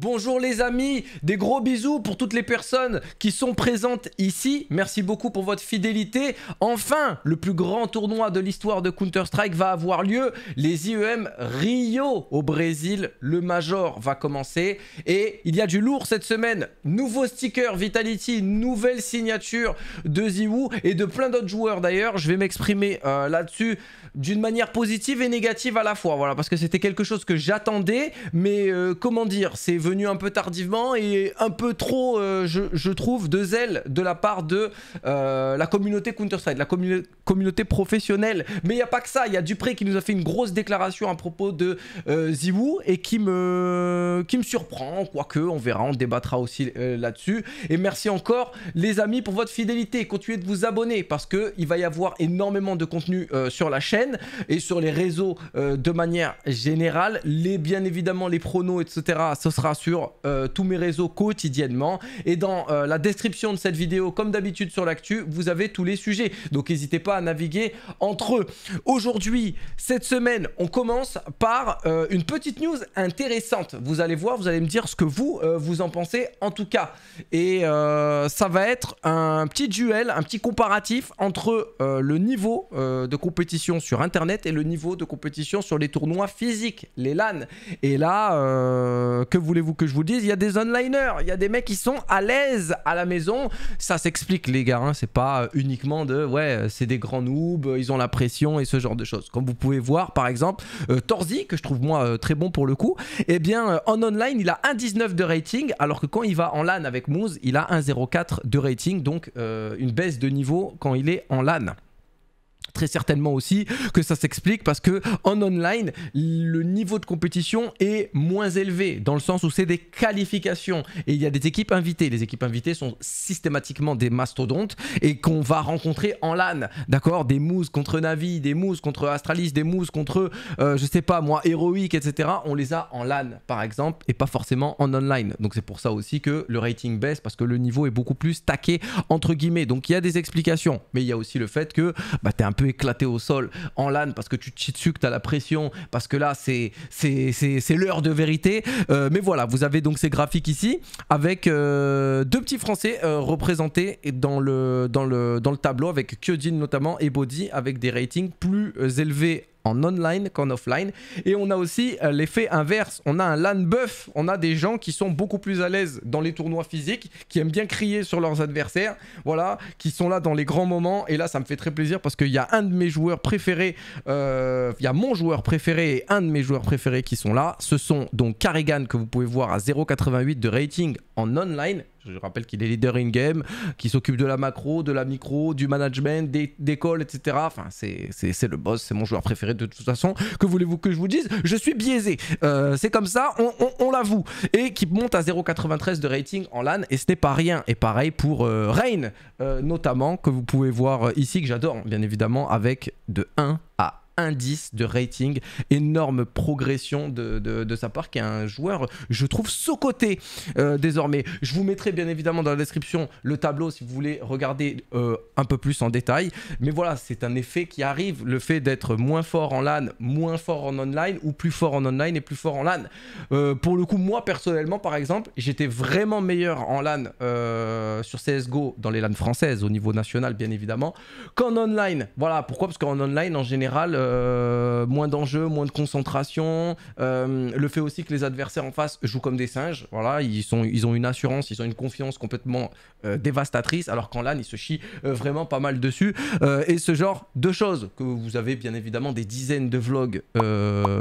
Bonjour les amis, des gros bisous pour toutes les personnes qui sont présentes ici. Merci beaucoup pour votre fidélité. Enfin, le plus grand tournoi de l'histoire de Counter-Strike va avoir lieu, les IEM Rio au Brésil. Le Major va commencer et il y a du lourd cette semaine. Nouveau sticker Vitality, nouvelle signature de Ziwoo et de plein d'autres joueurs d'ailleurs. Je vais m'exprimer euh, là-dessus d'une manière positive et négative à la fois. Voilà, parce que c'était quelque chose que j'attendais, mais euh, comment dire, c'est venu un peu tardivement et un peu trop, euh, je, trouve, de zèle de la part de euh, la communauté counter la communauté professionnelle. Mais il n'y a pas que ça, il y a Dupré qui nous a fait une grosse déclaration à propos de Ziwoo et qui me, qui me surprend, quoique, on verra, on débattra aussi là-dessus. Et merci encore, les amis, pour votre fidélité. Continuez de vous abonner parce qu'il va y avoir énormément de contenu sur la chaîne et sur les réseaux euh, de manière générale. Les, bien évidemment, les pronos, etc., ce sera sur euh, tous mes réseaux quotidiennement. Et dans euh, la description de cette vidéo, comme d'habitude sur l'actu, vous avez tous les sujets. Donc n'hésitez pas à naviguer entre eux. Aujourd'hui, cette semaine, on commence par une petite news intéressante. Vous allez voir, vous allez me dire ce que vous, vous en pensez en tout cas. Et ça va être un petit duel, un petit comparatif entre le niveau de compétition sur Internet et le niveau de compétition sur les tournois physiques, les LAN. Et là, euh, que voulez-vous que je vous dise Il y a des onliners, il y a des mecs qui sont à l'aise à la maison. Ça s'explique, les gars. Hein, c'est pas euh, uniquement de ouais, euh, c'est des grands noobs, ils ont la pression et ce genre de choses. Comme vous pouvez voir, par exemple, Torzi, que je trouve moi très bon pour le coup, eh bien, en online, il a 1,19 de rating, alors que quand il va en LAN avec Moose, il a 1,04 de rating, donc une baisse de niveau quand il est en LAN très certainement aussi que ça s'explique parce que en online, le niveau de compétition est moins élevé dans le sens où c'est des qualifications et il y a des équipes invitées. Les équipes invitées sont systématiquement des mastodontes et qu'on va rencontrer en LAN, d'accord Des mousses contre Navi, des mousses contre Astralis, des mousses contre, euh, je sais pas moi, héroïque etc. On les a en LAN par exemple et pas forcément en online. Donc c'est pour ça aussi que le rating baisse parce que le niveau est beaucoup plus taqué entre guillemets. Donc il y a des explications, mais il y a aussi le fait que bah, tu es un peu éclater au sol en LAN parce que tu te chies dessus, que tu as la pression, parce que là, c'est l'heure de vérité. Euh, mais voilà, vous avez donc ces graphiques ici avec euh, deux petits Français euh, représentés dans le, dans, le, dans le tableau avec Kyojin notamment et Body avec des ratings plus élevés en online qu'en offline. Et on a aussi euh, l'effet inverse. On a un LAN buff. On a des gens qui sont beaucoup plus à l'aise dans les tournois physiques, qui aiment bien crier sur leurs adversaires, voilà, qui sont là dans les grands moments. Et là, ça me fait très plaisir parce qu'il y a un de mes joueurs préférés, euh, il y a mon joueur préféré et un de mes joueurs préférés qui sont là. Ce sont donc Karigan que vous pouvez voir à 0,88 de rating en online. Je rappelle qu'il est leader in-game, qui s'occupe de la macro, de la micro, du management, des, calls, etc. Enfin, c'est le boss, c'est mon joueur préféré de toute façon. Que voulez-vous que je vous dise Je suis biaisé. Euh, c'est comme ça, on, l'avoue. Et qui monte à 0,93 de rating en LAN, et ce n'est pas rien. Et pareil pour euh, Rain, euh, notamment, que vous pouvez voir ici, que j'adore, bien évidemment, avec de 1 à 1 indice de rating. Énorme progression de, sa part, qui est un joueur, je trouve, sous euh, désormais. Je vous mettrai bien évidemment dans la description le tableau si vous voulez regarder euh, un peu plus en détail. Mais voilà, c'est un effet qui arrive, le fait d'être moins fort en LAN, moins fort en online, ou plus fort en online et plus fort en LAN. Euh, pour le coup, moi personnellement, par exemple, j'étais vraiment meilleur en LAN euh, sur CSGO dans les LAN françaises, au niveau national bien évidemment, qu'en online. Voilà, pourquoi Parce qu'en online, en général, euh, moins d'enjeux, moins de concentration. Euh, le fait aussi que les adversaires en face jouent comme des singes. Voilà, ils, sont, ils ont une assurance, ils ont une confiance complètement euh, dévastatrice, alors qu'en LAN, ils se chient vraiment pas mal dessus. et ce genre de choses, que vous avez bien évidemment des dizaines de vlogs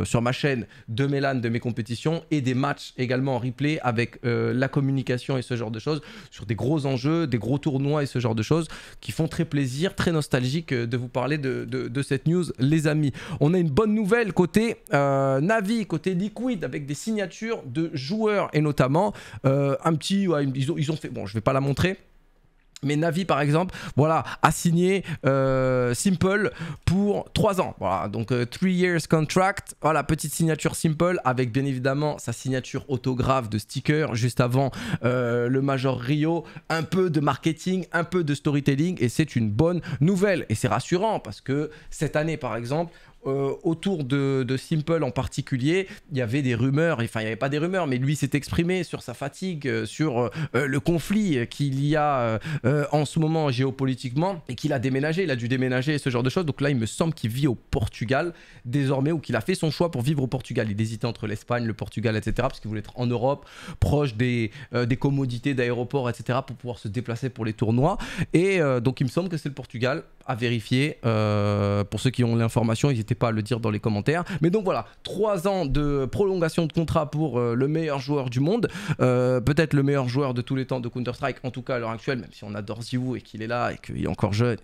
sur ma chaîne de mes LAN, de mes compétitions, et des matchs également en replay avec la communication et ce genre de choses, sur des gros enjeux, des gros tournois et ce genre de choses, qui font très plaisir, très nostalgique de vous parler de, de, de cette news, les amis. On a une bonne nouvelle côté euh, Navi, côté Liquid, avec des signatures de joueurs et notamment euh, un petit. ils, ont, ils, ont, fait. Bon, je vais pas la montrer. Mais Navi, par exemple, voilà, a signé euh, Simple pour 3 ans. Voilà, donc 3 euh, years contract. Voilà, petite signature Simple avec bien évidemment sa signature autographe de sticker juste avant euh, le Major Rio. Un peu de marketing, un peu de storytelling et c'est une bonne nouvelle. Et c'est rassurant parce que cette année, par exemple, euh, autour de, Simple en particulier, il y avait des rumeurs, enfin il n'y avait pas des rumeurs, mais lui s'est exprimé sur sa fatigue, euh, sur euh, le conflit qu'il y a en ce moment géopolitiquement, et qu'il a déménagé, il a dû déménager, ce genre de choses. Donc là, il me semble qu'il vit au Portugal désormais, ou qu'il a fait son choix pour vivre au Portugal. Il hésitait entre l'Espagne, le Portugal, etc., parce qu'il voulait être en Europe, proche des, des commodités d'aéroports, etc., pour pouvoir se déplacer pour les tournois. Et donc il me semble que c'est le Portugal à vérifier. pour ceux qui ont l'information, ils pas à le dire dans les commentaires. Mais donc voilà, 3 ans de prolongation de contrat pour euh, le meilleur joueur du monde, euh, peut-être le meilleur joueur de tous les temps de Counter-Strike, en tout cas à l'heure actuelle, même si on adore Ziwu et qu'il est là et qu'il est encore jeune.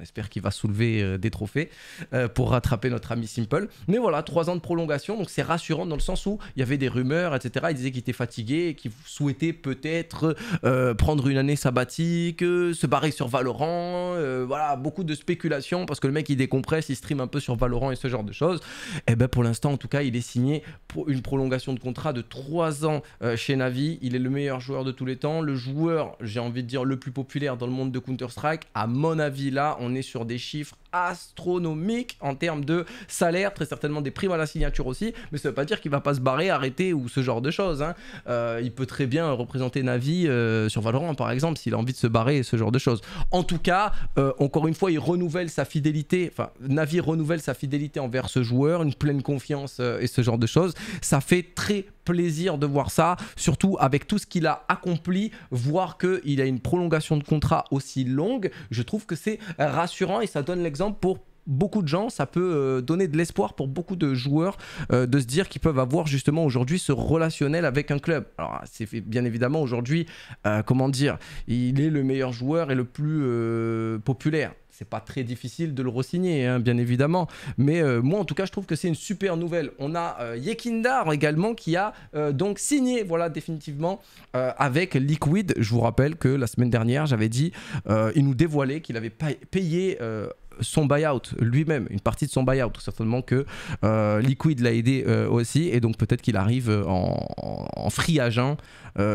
On espère qu'il va soulever euh, des trophées euh, pour rattraper notre ami Simple. Mais voilà, trois ans de prolongation, donc c'est rassurant dans le sens où il y avait des rumeurs, etc. Il disait qu'il était fatigué qu'il souhaitait peut-être euh, prendre une année sabbatique, se barrer sur Valorant. voilà, beaucoup de spéculations parce que le mec il décompresse, il stream un peu sur Valorant et ce genre de choses. Et eh ben pour l'instant, en tout cas, il est signé pour une prolongation de contrat de trois ans chez Navi. Il est le meilleur joueur de tous les temps, le joueur, j'ai envie de dire, le plus populaire dans le monde de Counter-Strike. À mon avis, là, on on est sur des chiffres astronomiques en termes de salaire, très certainement des primes à la signature aussi, mais ça veut pas dire qu'il va pas se barrer, arrêter ou ce genre de choses. Hein. Euh, il peut très bien représenter Navi euh, sur Valorant par exemple s'il a envie de se barrer et ce genre de choses. En tout cas, euh, encore une fois, il renouvelle sa fidélité, enfin Navi renouvelle sa fidélité envers ce joueur, une pleine confiance et ce genre de choses. Ça fait très plaisir de voir ça, surtout avec tout ce qu'il a accompli, voir que il a une prolongation de contrat aussi longue, je trouve que c'est rassurant et ça donne l'exemple pour beaucoup de gens, ça peut euh, donner de l'espoir pour beaucoup de joueurs euh, de se dire qu'ils peuvent avoir justement aujourd'hui ce relationnel avec un club. Alors c'est bien évidemment aujourd'hui, euh, comment dire, il est le meilleur joueur et le plus populaire c'est pas très difficile de le re-signer, hein, bien évidemment. Mais euh, moi, en tout cas, je trouve que c'est une super nouvelle. On a euh, Yekindar également qui a euh, donc signé, voilà, définitivement avec Liquid. Je vous rappelle que la semaine dernière, j'avais dit, il nous dévoilait qu'il avait payé son buyout lui-même, une partie de son buyout. Certainement que euh, Liquid l'a aidé euh, aussi, et donc peut-être qu'il arrive euh, en, en, free agent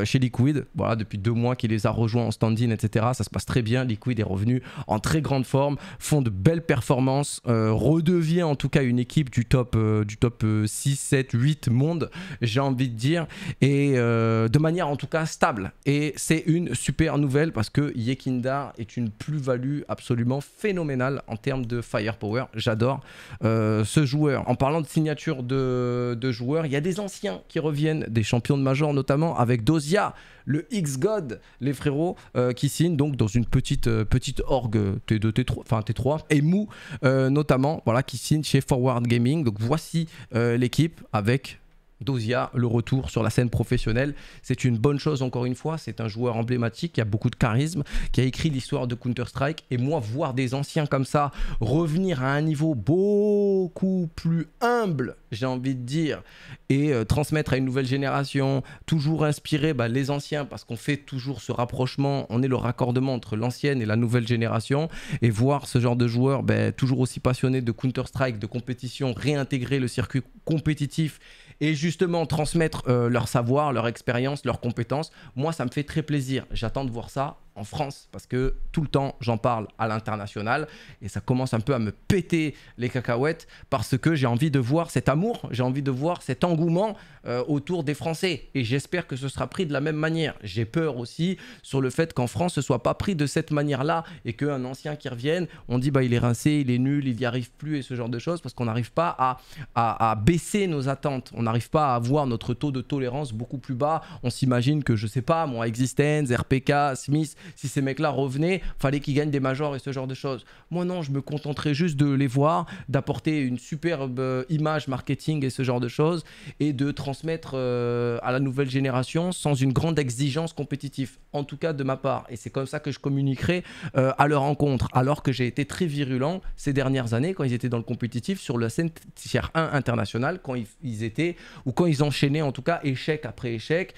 chez Liquid. Voilà, depuis deux mois qu'il les a rejoints en stand-in, etc. Ça se passe très bien. Liquid est revenu en très grande forme, font de belles performances, redevient en tout cas une équipe du top, du top 6, 7, 8 monde, j'ai envie de dire, et de manière en tout cas stable. Et c'est une super nouvelle parce que Yekinda est une plus-value absolument phénoménale en en termes de firepower. J'adore euh, ce joueur. En parlant de signature de, de joueurs, il y a des anciens qui reviennent, des champions de major notamment, avec Dozia, le X-God, les frérots, euh, qui signent donc dans une petite, euh, petite orgue T2, T3, enfin T3, et Mou notamment, voilà, qui signe chez Forward Gaming. Donc voici l'équipe avec Dosia, le retour sur la scène professionnelle. C'est une bonne chose, encore une fois. C'est un joueur emblématique qui a beaucoup de charisme, qui a écrit l'histoire de Counter-Strike. Et moi, voir des anciens comme ça revenir à un niveau beaucoup plus humble, j'ai envie de dire, et euh, transmettre à une nouvelle génération, toujours inspirer bah, les anciens, parce qu'on fait toujours ce rapprochement, on est le raccordement entre l'ancienne et la nouvelle génération. Et voir ce genre de joueur bah, toujours aussi passionné de Counter-Strike, de compétition, réintégrer le circuit compétitif et justement transmettre euh, leur savoir, leur expérience, leurs compétences, moi ça me fait très plaisir. J'attends de voir ça en France parce que tout le temps j'en parle à l'international et ça commence un peu à me péter les cacahuètes parce que j'ai envie de voir cet amour, j'ai envie de voir cet engouement euh, autour des Français et j'espère que ce sera pris de la même manière. J'ai peur aussi sur le fait qu'en France ce soit pas pris de cette manière-là et qu'un ancien qui revienne, on dit bah il est rincé, il est nul, il n'y arrive plus et ce genre de choses parce qu'on n'arrive pas à, à, à, baisser nos attentes, on n'arrive pas à avoir notre taux de tolérance beaucoup plus bas. On s'imagine que je sais pas, mon Existence, RPK, Smith si ces mecs-là revenaient, fallait qu'ils gagnent des majors et ce genre de choses. Moi non, je me contenterais juste de les voir, d'apporter une superbe euh, image marketing et ce genre de choses, et de transmettre euh, à la nouvelle génération sans une grande exigence compétitive, en tout cas de ma part. Et c'est comme ça que je communiquerai euh, à leur rencontre, alors que j'ai été très virulent ces dernières années quand ils étaient dans le compétitif sur la scène tier 1 internationale, quand ils, étaient, ou quand ils enchaînaient en tout cas échec après échec,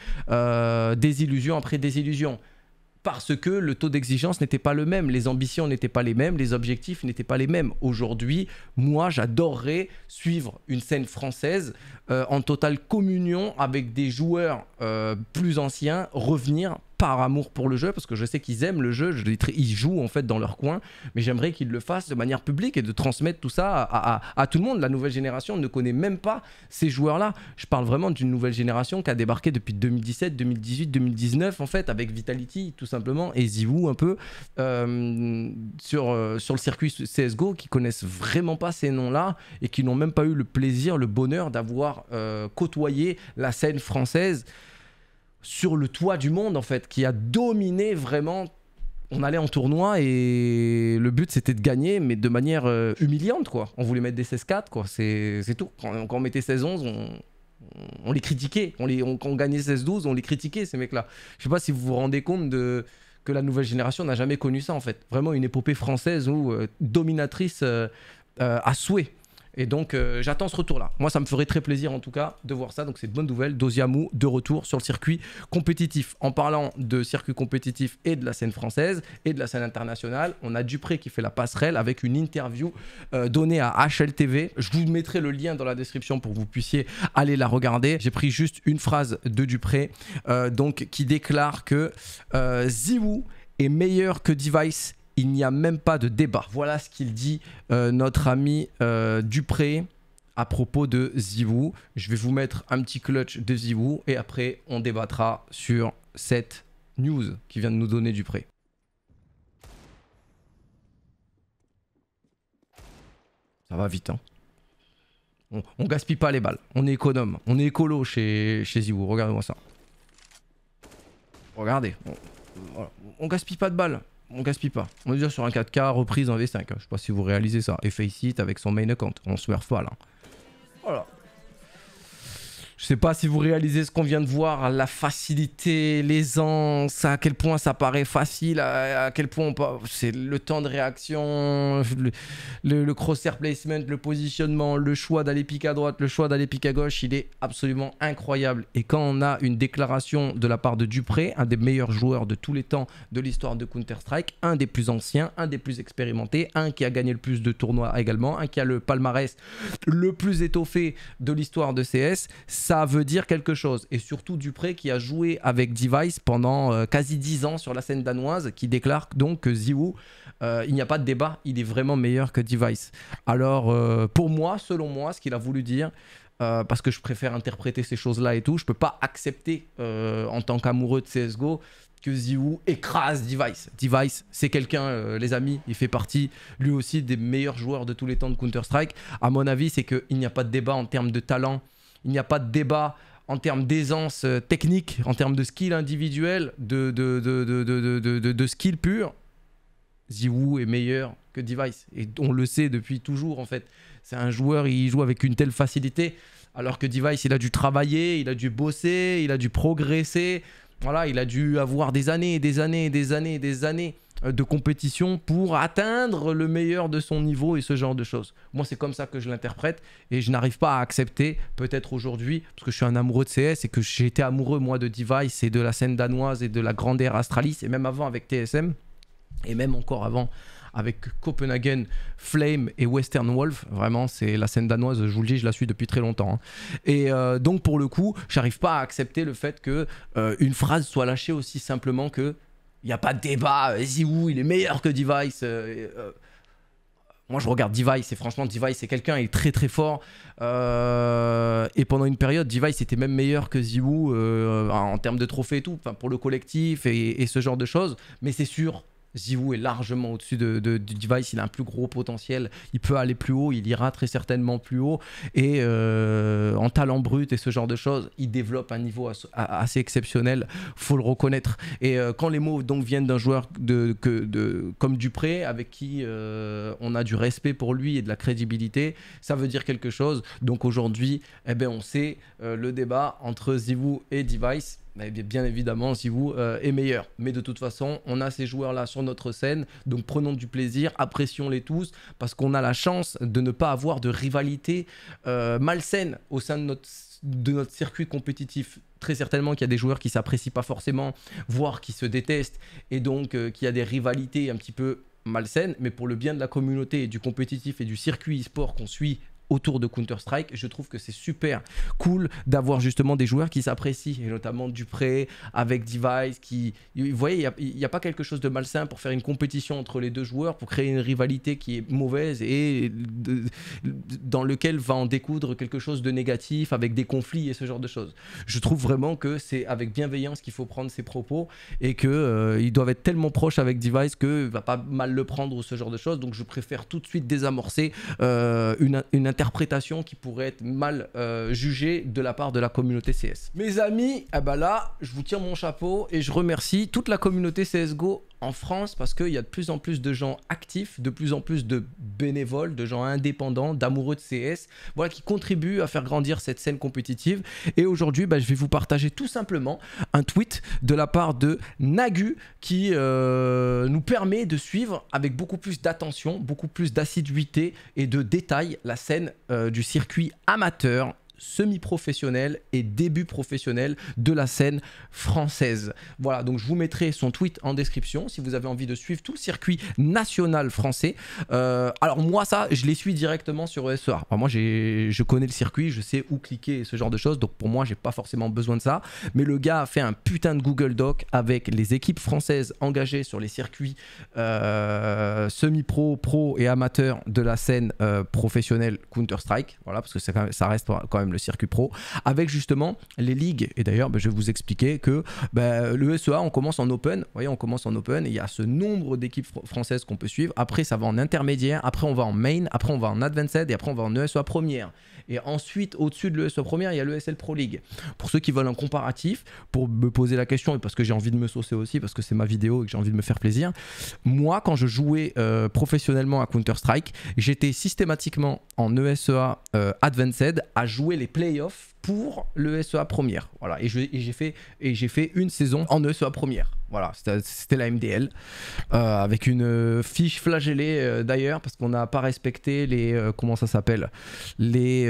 désillusion après désillusion parce que le taux d'exigence n'était pas le même, les ambitions n'étaient pas les mêmes, les objectifs n'étaient pas les mêmes. Aujourd'hui, moi, j'adorerais suivre une scène française euh, en totale communion avec des joueurs euh, plus anciens, revenir par amour pour le jeu, parce que je sais qu'ils aiment le jeu, ils jouent en fait dans leur coin, mais j'aimerais qu'ils le fassent de manière publique et de transmettre tout ça à, tout le monde. La nouvelle génération ne connaît même pas ces joueurs-là. Je parle vraiment d'une nouvelle génération qui a débarqué depuis 2017, 2018, 2019 en fait, avec Vitality tout simplement et Ziwoo un peu euh, sur, sur le circuit CSGO qui connaissent vraiment pas ces noms-là et qui n'ont même pas eu le plaisir, le bonheur d'avoir euh, côtoyer la scène française sur le toit du monde en fait, qui a dominé vraiment. On allait en tournoi et le but c'était de gagner, mais de manière euh, humiliante quoi. On voulait mettre des 16-4 quoi, c'est tout. Quand, on mettait 16-11, on, les critiquait. On les, on, quand on gagnait 16-12, on les critiquait ces mecs-là. Je sais pas si vous vous rendez compte de que la nouvelle génération n'a jamais connu ça en fait. Vraiment une épopée française ou euh, dominatrice à souhait. Et donc, euh, j'attends ce retour-là. Moi, ça me ferait très plaisir, en tout cas, de voir ça. Donc, c'est de bonnes nouvelles. Doziamu de retour sur le circuit compétitif. En parlant de circuit compétitif et de la scène française et de la scène internationale, on a Dupré qui fait la passerelle avec une interview euh, donnée à HLTV. Je vous mettrai le lien dans la description pour que vous puissiez aller la regarder. J'ai pris juste une phrase de Dupré, euh, donc, qui déclare que Ziwoo est meilleur que Device il n'y a même pas de débat. Voilà ce qu'il dit euh, notre ami euh, Dupré à propos de Zivou. Je vais vous mettre un petit clutch de Zivou et après on débattra sur cette news qui vient de nous donner Dupré. Ça va vite, hein. On, gaspille pas les balles. On est économe. On est écolo chez, chez Zivou. Regardez-moi ça. Regardez. On, on gaspille pas de balles on gaspille pas. On est déjà sur un 4K reprise en V5. Je sais pas si vous réalisez ça. Et Faceit avec son main account. On se meurt pas là. Voilà. Je ne sais pas si vous réalisez ce qu'on vient de voir, la facilité, l'aisance, à quel point ça paraît facile, à, quel point on c'est le temps de réaction, le, le, crosshair placement, le positionnement, le choix d'aller pique à droite, le choix d'aller pique à gauche, il est absolument incroyable. Et quand on a une déclaration de la part de Dupré, un des meilleurs joueurs de tous les temps de l'histoire de Counter-Strike, un des plus anciens, un des plus expérimentés, un qui a gagné le plus de tournois également, un qui a le palmarès le plus étoffé de l'histoire de CS, ça veut dire quelque chose. Et surtout Dupré qui a joué avec Device pendant euh, quasi 10 ans sur la scène danoise, qui déclare donc que euh, il n'y a pas de débat, il est vraiment meilleur que Device. Alors euh, pour moi, selon moi, ce qu'il a voulu dire, parce que je préfère interpréter ces choses-là et tout. Je peux pas accepter en tant qu'amoureux de CSGO que Ziou écrase Device. Device, c'est quelqu'un, les amis, il fait partie lui aussi des meilleurs joueurs de tous les temps de Counter-Strike. À mon avis, c'est qu'il n'y a pas de débat en termes de talent il n'y a pas de débat en termes d'aisance euh, technique, en termes de skill individuel, de, de, skill pur. Ziwoo est meilleur que Device. Et on le sait depuis toujours, en fait. C'est un joueur, il joue avec une telle facilité. Alors que Device, il a dû travailler, il a dû bosser, il a dû progresser. Voilà, il a dû avoir des années, et des années, et des années, et des années euh, de compétition pour atteindre le meilleur de son niveau et ce genre de choses. Moi, c'est comme ça que je l'interprète et je n'arrive pas à accepter, peut-être aujourd'hui, parce que je suis un amoureux de CS et que j'ai été amoureux, moi, de Device et de la scène danoise et de la grande ère Astralis et même avant avec TSM et même encore avant avec Copenhagen, Flame et Western Wolf. Vraiment, c'est la scène danoise, je vous le dis, je la suis depuis très longtemps. Hein. Et euh, donc, pour le coup, j'arrive pas à accepter le fait que euh, une phrase soit lâchée aussi simplement que il n'y a pas de débat. Euh, ZywOo, il est meilleur que Device. Euh, euh, moi, je regarde Device et franchement, Device, c'est quelqu'un, il est très très fort. et pendant une période, Device était même meilleur que Ziwoo en termes de trophées et tout, pour le collectif et ce genre de choses. Mais c'est sûr, Ziwoo est largement au-dessus de, Device, il a un plus gros potentiel, il peut aller plus haut, il ira très certainement plus haut. Et euh, en talent brut et ce genre de choses, il développe un niveau assez exceptionnel, faut le reconnaître. Et euh, quand les mots donc viennent d'un joueur que, de, comme Dupré, avec qui euh, on a du respect pour lui et de la crédibilité, ça veut dire quelque chose. Donc aujourd'hui, eh ben, on sait le débat entre Ziwoo et Device bah, eh bien évidemment, si vous, euh, est meilleur. Mais de toute façon, on a ces joueurs-là sur notre scène, donc prenons du plaisir, apprécions-les tous, parce qu'on a la chance de ne pas avoir de rivalité euh, malsaine au sein de notre, de notre circuit compétitif très certainement qu'il y a des joueurs qui s'apprécient pas forcément, voire qui se détestent, et donc euh, qu'il y a des rivalités un petit peu malsaines, mais pour le bien de la communauté et du compétitif et du circuit e-sport qu'on suit autour de Counter-Strike. Je trouve que c'est super cool d'avoir justement des joueurs qui s'apprécient, et notamment Dupré avec Device. Qui, vous voyez, il n'y a, pas quelque chose de malsain pour faire une compétition entre les deux joueurs, pour créer une rivalité qui est mauvaise et dans lequel va en découdre quelque chose de négatif avec des conflits et ce genre de choses. Je trouve vraiment que c'est avec bienveillance qu'il faut prendre ses propos et qu'ils euh, ils doivent être tellement proches avec Device qu'il va pas mal le prendre ou ce genre de choses. Donc je préfère tout de suite désamorcer euh, une, une interprétation qui pourrait être mal euh, jugée de la part de la communauté CS. Mes amis, eh ben là, je vous tire mon chapeau et je remercie toute la communauté CSGO en France parce qu'il y a de plus en plus de gens actifs, de plus en plus de bénévoles, de gens indépendants, d'amoureux de CS, voilà, qui contribuent à faire grandir cette scène compétitive. Et aujourd'hui, bah, je vais vous partager tout simplement un tweet de la part de Nagu qui euh, nous permet de suivre avec beaucoup plus d'attention, beaucoup plus d'assiduité et de détail la scène euh, du circuit amateur semi-professionnel et début professionnel de la scène française. Voilà, donc je vous mettrai son tweet en description si vous avez envie de suivre tout le circuit national français. Euh, alors moi ça, je les suis directement sur ESR. moi je connais le circuit, je sais où cliquer ce genre de choses, donc pour moi j'ai pas forcément besoin de ça. Mais le gars a fait un putain de Google Doc avec les équipes françaises engagées sur les circuits euh, semi-pro, pro et amateur de la scène euh, professionnelle Counter-Strike. Voilà, parce que ça reste quand même le circuit pro, avec justement les ligues. Et d'ailleurs, bah, je vais vous expliquer que bah, le SEA, on commence en open, voyez, on commence en open, et il y a ce nombre d'équipes françaises qu'on peut suivre. Après, ça va en intermédiaire, après on va en main, après on va en advanced, et après on va en ESEA première. Et ensuite, au-dessus de l'ESL première, il y a l'ESL Pro League. Pour ceux qui veulent un comparatif, pour me poser la question, et parce que j'ai envie de me saucer aussi, parce que c'est ma vidéo et que j'ai envie de me faire plaisir, moi, quand je jouais euh, professionnellement à Counter-Strike, j'étais systématiquement en ESEA euh, Advanced à jouer les playoffs pour l'ESA e première. Voilà, et j'ai fait, fait une saison en ESEA première. Voilà, c'était la MDL. Euh, avec une euh, fiche flagellée euh, d'ailleurs, parce qu'on n'a pas respecté les. comment ça s'appelle Les.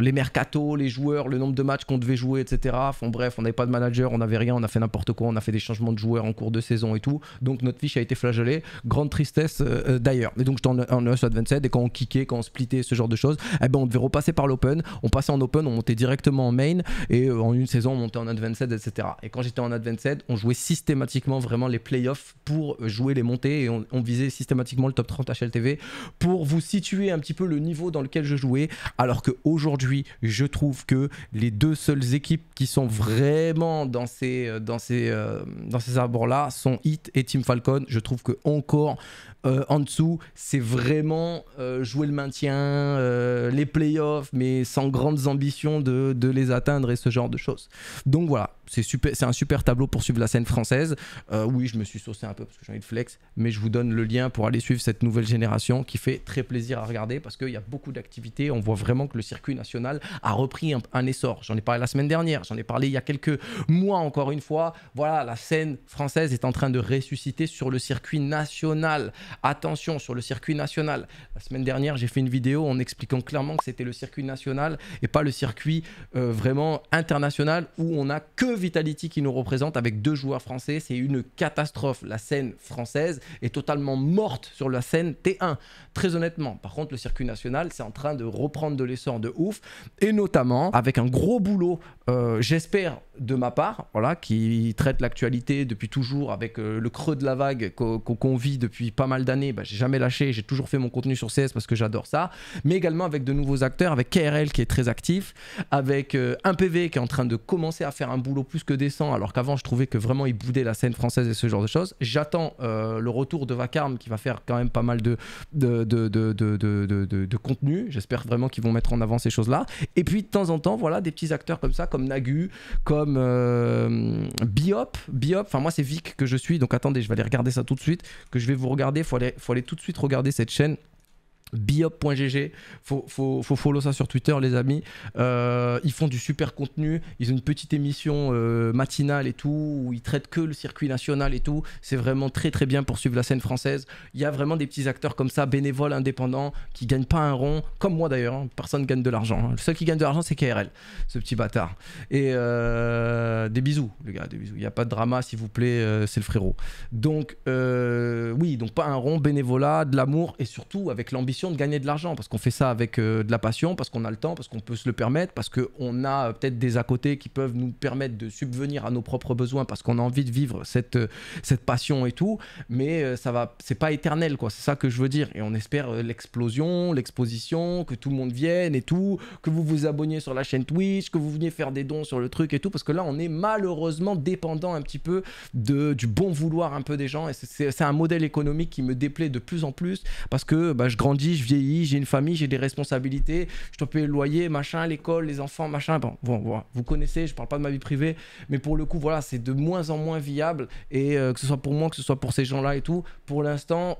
les mercato, les joueurs, le nombre de matchs qu'on devait jouer, etc. Enfin, bref, on n'avait pas de manager, on n'avait rien, on a fait n'importe quoi, on a fait des changements de joueurs en cours de saison et tout. Donc notre fiche a été flagellée. Grande tristesse d'ailleurs. Et donc j'étais en, un US 27 et quand on kickait, quand on splitait ce genre de choses, eh ben, on devait repasser par l'open. On passait en open, on montait directement en main et en une saison on montait en advanced, etc. Et quand j'étais en advanced, on jouait Jouer systématiquement vraiment les playoffs pour jouer les montées et on, visait systématiquement le top 30 HLTV pour vous situer un petit peu le niveau dans lequel je jouais. Alors qu'aujourd'hui, je trouve que les deux seules équipes qui sont vraiment dans ces, euh, dans ces, euh, dans ces arbres-là sont Hit et Team Falcon. Je trouve que encore euh, en dessous, c'est vraiment euh, jouer le maintien, euh, les playoffs, mais sans grandes ambitions de, les atteindre et ce genre de choses. Donc voilà, c'est super, c'est un super tableau pour suivre la scène française. oui, je me suis saucé un peu parce que j'ai envie de flex, mais je vous donne le lien pour aller suivre cette nouvelle génération qui fait très plaisir à regarder parce qu'il y a beaucoup d'activités. On voit vraiment que le circuit national a repris un essor. J'en ai parlé la semaine dernière, j'en ai parlé il y a quelques mois encore une fois. Voilà, la scène française est en train de ressusciter sur le circuit national Attention sur le circuit national. La semaine dernière, j'ai fait une vidéo en expliquant clairement que c'était le circuit national et pas le circuit euh, vraiment international où on n'a que Vitality qui nous représente avec deux joueurs français. C'est une catastrophe. La scène française est totalement morte sur la scène T1, très honnêtement. Par contre, le circuit national, c'est en train de reprendre de l'essor de ouf et notamment avec un gros boulot, euh, j'espère, de ma part, voilà, qui traite l'actualité depuis toujours avec euh, le creux de la vague qu'on vit depuis pas mal d'année, d'années, bah, j'ai jamais lâché, j'ai toujours fait mon contenu sur CS parce que j'adore ça, mais également avec de nouveaux acteurs, avec KRL qui est très actif, avec euh, un PV qui est en train de commencer à faire un boulot plus que décent, alors qu'avant je trouvais que vraiment il boudait la scène française et ce genre de choses. J'attends euh, le retour de Vacarme qui va faire quand même pas mal de, de, de, de, de contenu, j'espère vraiment qu'ils vont mettre en avant ces choses-là. Et puis de temps en temps, voilà, des petits acteurs comme ça, comme Nagu, comme euh, Biop, Biop, enfin moi c'est Vic que je suis, donc attendez, je vais aller regarder ça tout de suite, que je vais vous regarder faut aller, faut aller tout de suite regarder cette chaîne biop.gg, faut, faut, follow ça sur Twitter les amis, euh, ils font du super contenu, ils ont une petite émission euh, matinale et tout, où ils traitent que le circuit national et tout, c'est vraiment très très bien pour suivre la scène française, il y a vraiment des petits acteurs comme ça, bénévoles, indépendants, qui gagnent pas un rond, comme moi d'ailleurs, hein. personne ne gagne de l'argent, hein. le seul qui gagne de l'argent c'est KRL, ce petit bâtard, et euh, des bisous les gars, des bisous, il n'y a pas de drama s'il vous plaît, c'est le frérot, donc oui, donc pas un rond, bénévolat, de l'amour, et surtout avec l'ambition de gagner de l'argent, parce qu'on fait ça avec euh, de la passion, parce qu'on a le temps, parce qu'on peut se le permettre, parce qu'on a peut-être des à côté qui peuvent nous permettre de subvenir à nos propres besoins, parce qu'on a envie de vivre cette, euh, cette passion et tout. Mais euh, ça va, c'est pas éternel, quoi. C'est ça que je veux dire. Et on espère l'explosion, l'exposition, que tout le monde vienne et tout, que vous vous abonniez sur la chaîne Twitch, que vous veniez faire des dons sur le truc et tout, parce que là, on est malheureusement dépendant un petit peu de, du bon vouloir un peu des gens. Et c'est un modèle économique qui me déplaît de plus en plus, parce que bah, je grandis je vieillis, j'ai une famille, j'ai des responsabilités, je dois payer le loyer, machin, l'école, les enfants, machin. Bon, bon, voilà, vous connaissez, je parle pas de ma vie privée, mais pour le coup, voilà, c'est de moins en moins viable et euh, que ce soit pour moi, que ce soit pour ces gens-là et tout, pour l'instant,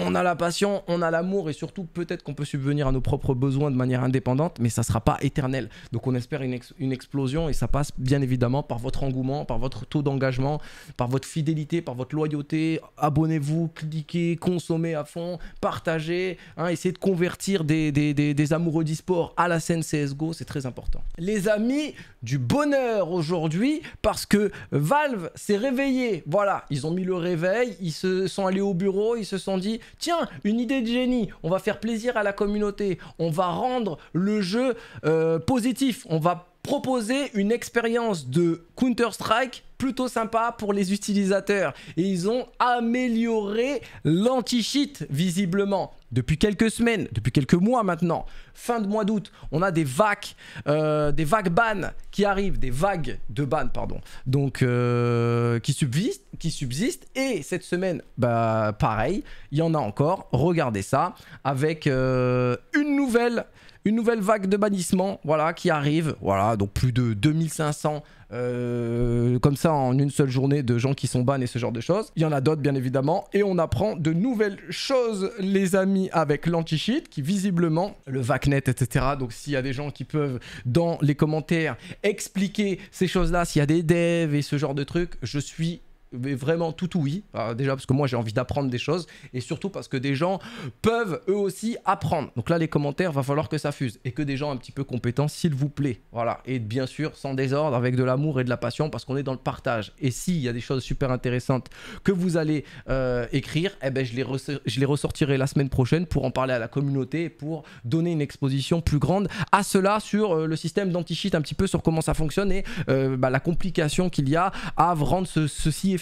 on a la passion, on a l'amour et surtout peut-être qu'on peut subvenir à nos propres besoins de manière indépendante, mais ça ne sera pas éternel. Donc on espère une, explosion et ça passe bien évidemment par votre engouement, par votre taux d'engagement, par votre fidélité, par votre loyauté. Abonnez-vous, cliquez, consommez à fond, partagez, hein, essayez de convertir des, des amoureux d'e-sport à la scène CSGO, c'est très important. Les amis, du bonheur aujourd'hui parce que Valve s'est réveillé. Voilà, ils ont mis le réveil, ils se sont allés au bureau, ils se sont dit tiens, une idée de génie, on va faire plaisir à la communauté, on va rendre le jeu euh, positif, on va proposer une expérience de Counter-Strike plutôt sympa pour les utilisateurs. Et ils ont amélioré l'anti-cheat, visiblement depuis quelques semaines, depuis quelques mois maintenant, fin de mois d'août, on a des vagues, euh, des vagues ban qui arrivent, des vagues de ban, pardon, donc euh, qui subsistent, qui subsistent. Et cette semaine, bah, pareil, il y en a encore. Regardez ça avec euh, une nouvelle une nouvelle vague de bannissement, voilà, qui arrive. Voilà, donc plus de 2500 euh, comme ça en une seule journée de gens qui sont bannés, et ce genre de choses. Il y en a d'autres bien évidemment et on apprend de nouvelles choses les amis avec l'anti-cheat qui visiblement le VACnet etc. Donc s'il y a des gens qui peuvent dans les commentaires expliquer ces choses là, s'il y a des devs et ce genre de trucs, je suis mais vraiment tout oui. Ah, déjà parce que moi j'ai envie d'apprendre des choses et surtout parce que des gens peuvent eux aussi apprendre. Donc là les commentaires, va falloir que ça fuse et que des gens un petit peu compétents s'il vous plaît. Voilà. Et bien sûr sans désordre, avec de l'amour et de la passion parce qu'on est dans le partage. Et s'il y a des choses super intéressantes que vous allez euh, écrire, eh ben, je, les je les ressortirai la semaine prochaine pour en parler à la communauté pour donner une exposition plus grande à cela sur euh, le système d'anti-cheat un petit peu sur comment ça fonctionne et euh, bah, la complication qu'il y a à rendre ce, ceci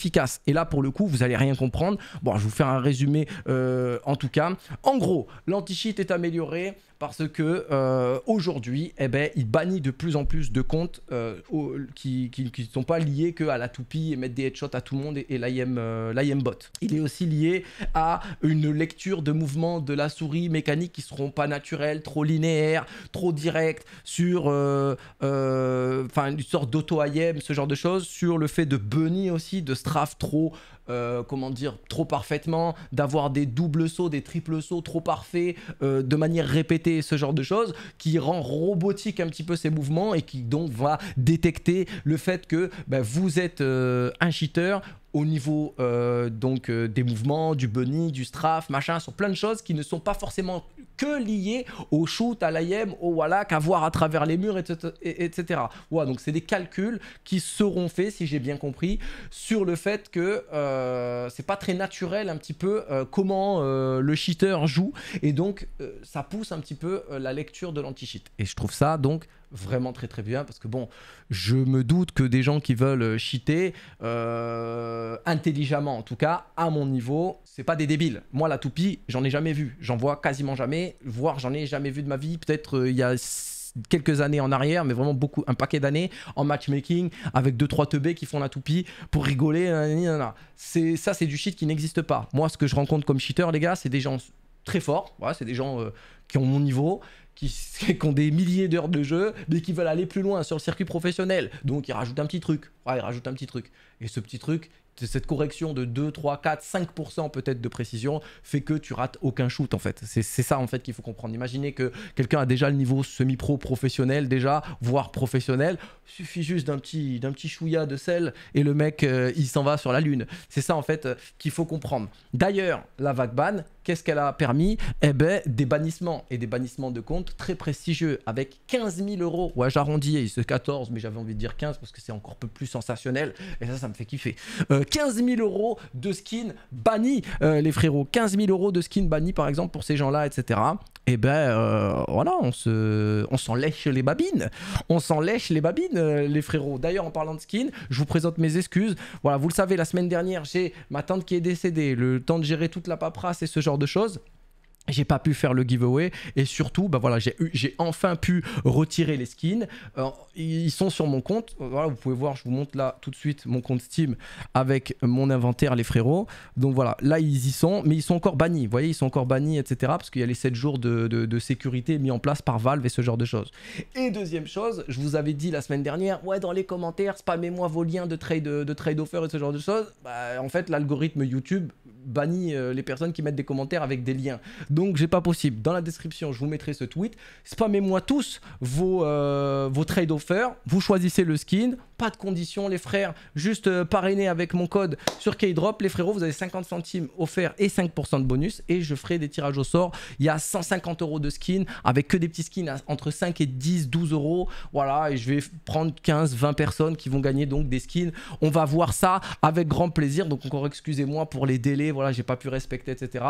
et là, pour le coup, vous allez rien comprendre. Bon, je vais vous faire un résumé euh, en tout cas. En gros, l'anti-cheat est amélioré parce que euh, aujourd'hui, eh ben, il bannit de plus en plus de comptes euh, qui ne sont pas liés qu'à la toupie et mettre des headshots à tout le monde et, l'IM euh, bot. Il est aussi lié à une lecture de mouvements de la souris mécanique qui ne seront pas naturels, trop linéaires, trop directs sur enfin une sorte d'auto IM, ce genre de choses, sur le fait de bunny aussi, de strafe trop euh, comment dire, trop parfaitement, d'avoir des doubles sauts, des triples sauts trop parfaits, euh, de manière répétée, ce genre de choses, qui rend robotique un petit peu ses mouvements et qui donc va détecter le fait que bah, vous êtes euh, un cheater au niveau donc des mouvements, du bunny, du strafe, machin, sur plein de choses qui ne sont pas forcément que lié au shoot, à l'IM, au Wallach, à voir à travers les murs, etc. donc c'est des calculs qui seront faits, si j'ai bien compris, sur le fait que euh, c'est pas très naturel un petit peu euh, comment euh, le cheater joue, et donc ça pousse un petit peu la lecture de l'anti-cheat. Et je trouve ça donc vraiment très très bien parce que bon, je me doute que des gens qui veulent euh, cheater euh, intelligemment en tout cas à mon niveau, c'est pas des débiles. Moi la toupie, j'en ai jamais vu, j'en vois quasiment jamais, voire j'en ai jamais vu de ma vie. Peut-être euh, il y a quelques années en arrière, mais vraiment beaucoup, un paquet d'années en matchmaking avec 2-3 teubés qui font la toupie pour rigoler. C'est ça, c'est du shit qui n'existe pas. Moi, ce que je rencontre comme cheater, les gars, c'est des gens très forts. c'est des gens qui ont mon niveau, qui, ont des milliers d'heures de jeu, mais qui veulent aller plus loin sur le circuit professionnel. Donc ils rajoutent un petit truc. Ouais, ils rajoutent un petit truc. Et ce petit truc, cette correction de 2, 3, 4, 5% peut-être de précision fait que tu rates aucun shoot en fait. C'est ça en fait qu'il faut comprendre. Imaginez que quelqu'un a déjà le niveau semi-pro professionnel déjà, voire professionnel. suffit juste d'un petit, d'un petit chouïa de sel et le mec euh, il s'en va sur la lune. C'est ça en fait euh, qu'il faut comprendre. D'ailleurs, la vague ban, Qu'est-ce qu'elle a permis Eh ben, des bannissements et des bannissements de comptes très prestigieux avec 15 000 euros. Ouais, j'arrondis, c'est 14, mais j'avais envie de dire 15 parce que c'est encore plus sensationnel. Et ça, ça me fait kiffer. 15 euh, 000 euros de skin banni, euh, les frérots. 15 000 euros de skin banni, par exemple, pour ces gens-là, etc. Et eh ben, euh, voilà, on se, on s'en lèche les babines. On s'en lèche les babines, les frérots. D'ailleurs, en parlant de skin, je vous présente mes excuses. Voilà, vous le savez, la semaine dernière, j'ai ma tante qui est décédée, le temps de gérer toute la paperasse et ce genre de choses j'ai pas pu faire le giveaway et surtout bah voilà j'ai enfin pu retirer les skins ils sont sur mon compte voilà vous pouvez voir je vous montre là tout de suite mon compte Steam avec mon inventaire les frérots donc voilà là ils y sont mais ils sont encore bannis vous voyez ils sont encore bannis etc parce qu'il y a les 7 jours de, sécurité mis en place par Valve et ce genre de choses et deuxième chose je vous avais dit la semaine dernière ouais dans les commentaires spammez-moi vos liens de trade de trade offer et ce genre de choses bah, en fait l'algorithme YouTube bannit euh, les personnes qui mettent des commentaires avec des liens donc j'ai pas possible. Dans la description, je vous mettrai ce tweet. Spammez-moi tous vos, euh, trade vos Vous choisissez le skin. Pas de conditions, les frères. Juste euh, parrainer avec mon code sur k Les frérots, vous avez 50 centimes offerts et 5% de bonus. Et je ferai des tirages au sort. Il y a 150 euros de skin. avec que des petits skins entre 5 et 10, 12 euros. Voilà. Et je vais prendre 15, 20 personnes qui vont gagner donc des skins. On va voir ça avec grand plaisir. Donc encore excusez-moi pour les délais. Voilà, j'ai pas pu respecter, etc.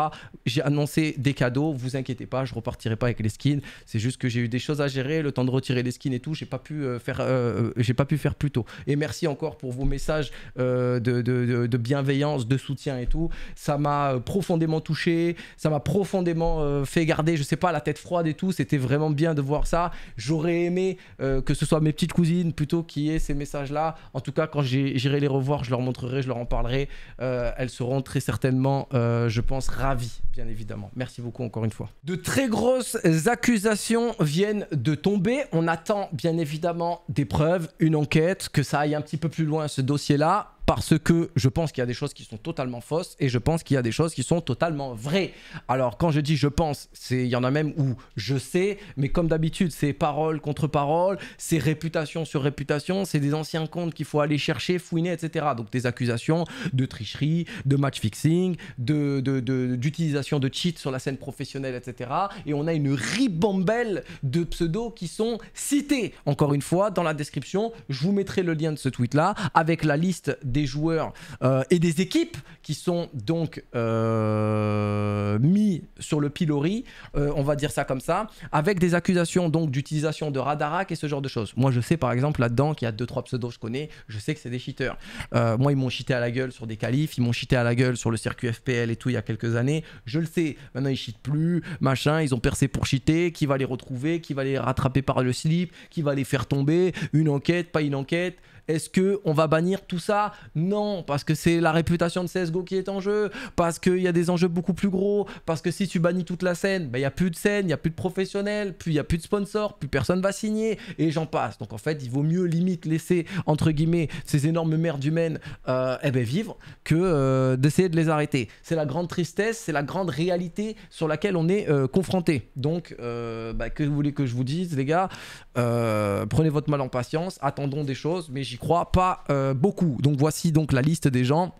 J'ai annoncé des cadeau, vous inquiétez pas, je repartirai pas avec les skins. C'est juste que j'ai eu des choses à gérer, le temps de retirer les skins et tout, j'ai pas pu euh, faire, euh, euh, j'ai pas pu faire plus tôt. Et merci encore pour vos messages de, bienveillance, de soutien et tout. Ça m'a profondément touché, ça m'a profondément fait garder, je sais pas, la tête froide et tout. C'était vraiment bien de voir ça. J'aurais aimé que ce soit mes petites cousines plutôt qui aient ces messages-là. En tout cas, quand j'irai les revoir, je leur montrerai, je leur en parlerai. elles seront très certainement, je pense, ravies, bien évidemment. Merci beaucoup encore une fois. De très grosses accusations viennent de tomber. On attend bien évidemment des preuves, une enquête, que ça aille un petit peu plus loin ce dossier-là parce que je pense qu'il y a des choses qui sont totalement fausses et je pense qu'il y a des choses qui sont totalement vraies. Alors quand je dis je pense, c'est il y en a même où je sais, mais comme d'habitude, c'est parole contre parole, c'est réputation sur réputation, c'est des anciens comptes qu'il faut aller chercher, fouiner, etc. Donc des accusations de tricherie, de match fixing, d'utilisation de, de, de, de cheats sur la scène professionnelle, etc. Et on a une ribambelle de pseudos qui sont cités. Encore une fois, dans la description, je vous mettrai le lien de ce tweet là avec la liste des joueurs euh, et des équipes qui sont donc euh, mis sur le pilori, euh, on va dire ça comme ça, avec des accusations donc d'utilisation de radarac et ce genre de choses. Moi, je sais par exemple là-dedans qu'il y a deux trois pseudos je connais, je sais que c'est des cheaters. moi, ils m'ont cheaté à la gueule sur des qualifs, ils m'ont cheaté à la gueule sur le circuit FPL et tout il y a quelques années, je le sais. Maintenant, ils cheatent plus, machin, ils ont percé pour cheater, qui va les retrouver, qui va les rattraper par le slip, qui va les faire tomber, une enquête, pas une enquête, est-ce que on va bannir tout ça Non, parce que c'est la réputation de CSGO qui est en jeu, parce qu'il y a des enjeux beaucoup plus gros, parce que si tu bannis toute la scène, ben, il n'y a plus de scène, il n'y a plus de professionnels, puis il n'y a plus de sponsors, plus personne va signer, et j'en passe. Donc en fait, il vaut mieux limite laisser, entre guillemets, ces énormes merdes humaines euh, eh ben, vivre que euh, d'essayer de les arrêter. C'est la grande tristesse, c'est la grande réalité sur laquelle on est euh, confronté. Donc, bah, que vous voulez que je vous dise, les gars, prenez votre mal en patience, attendons des choses, mais j'y crois pas euh, beaucoup. Donc voici donc la liste des gens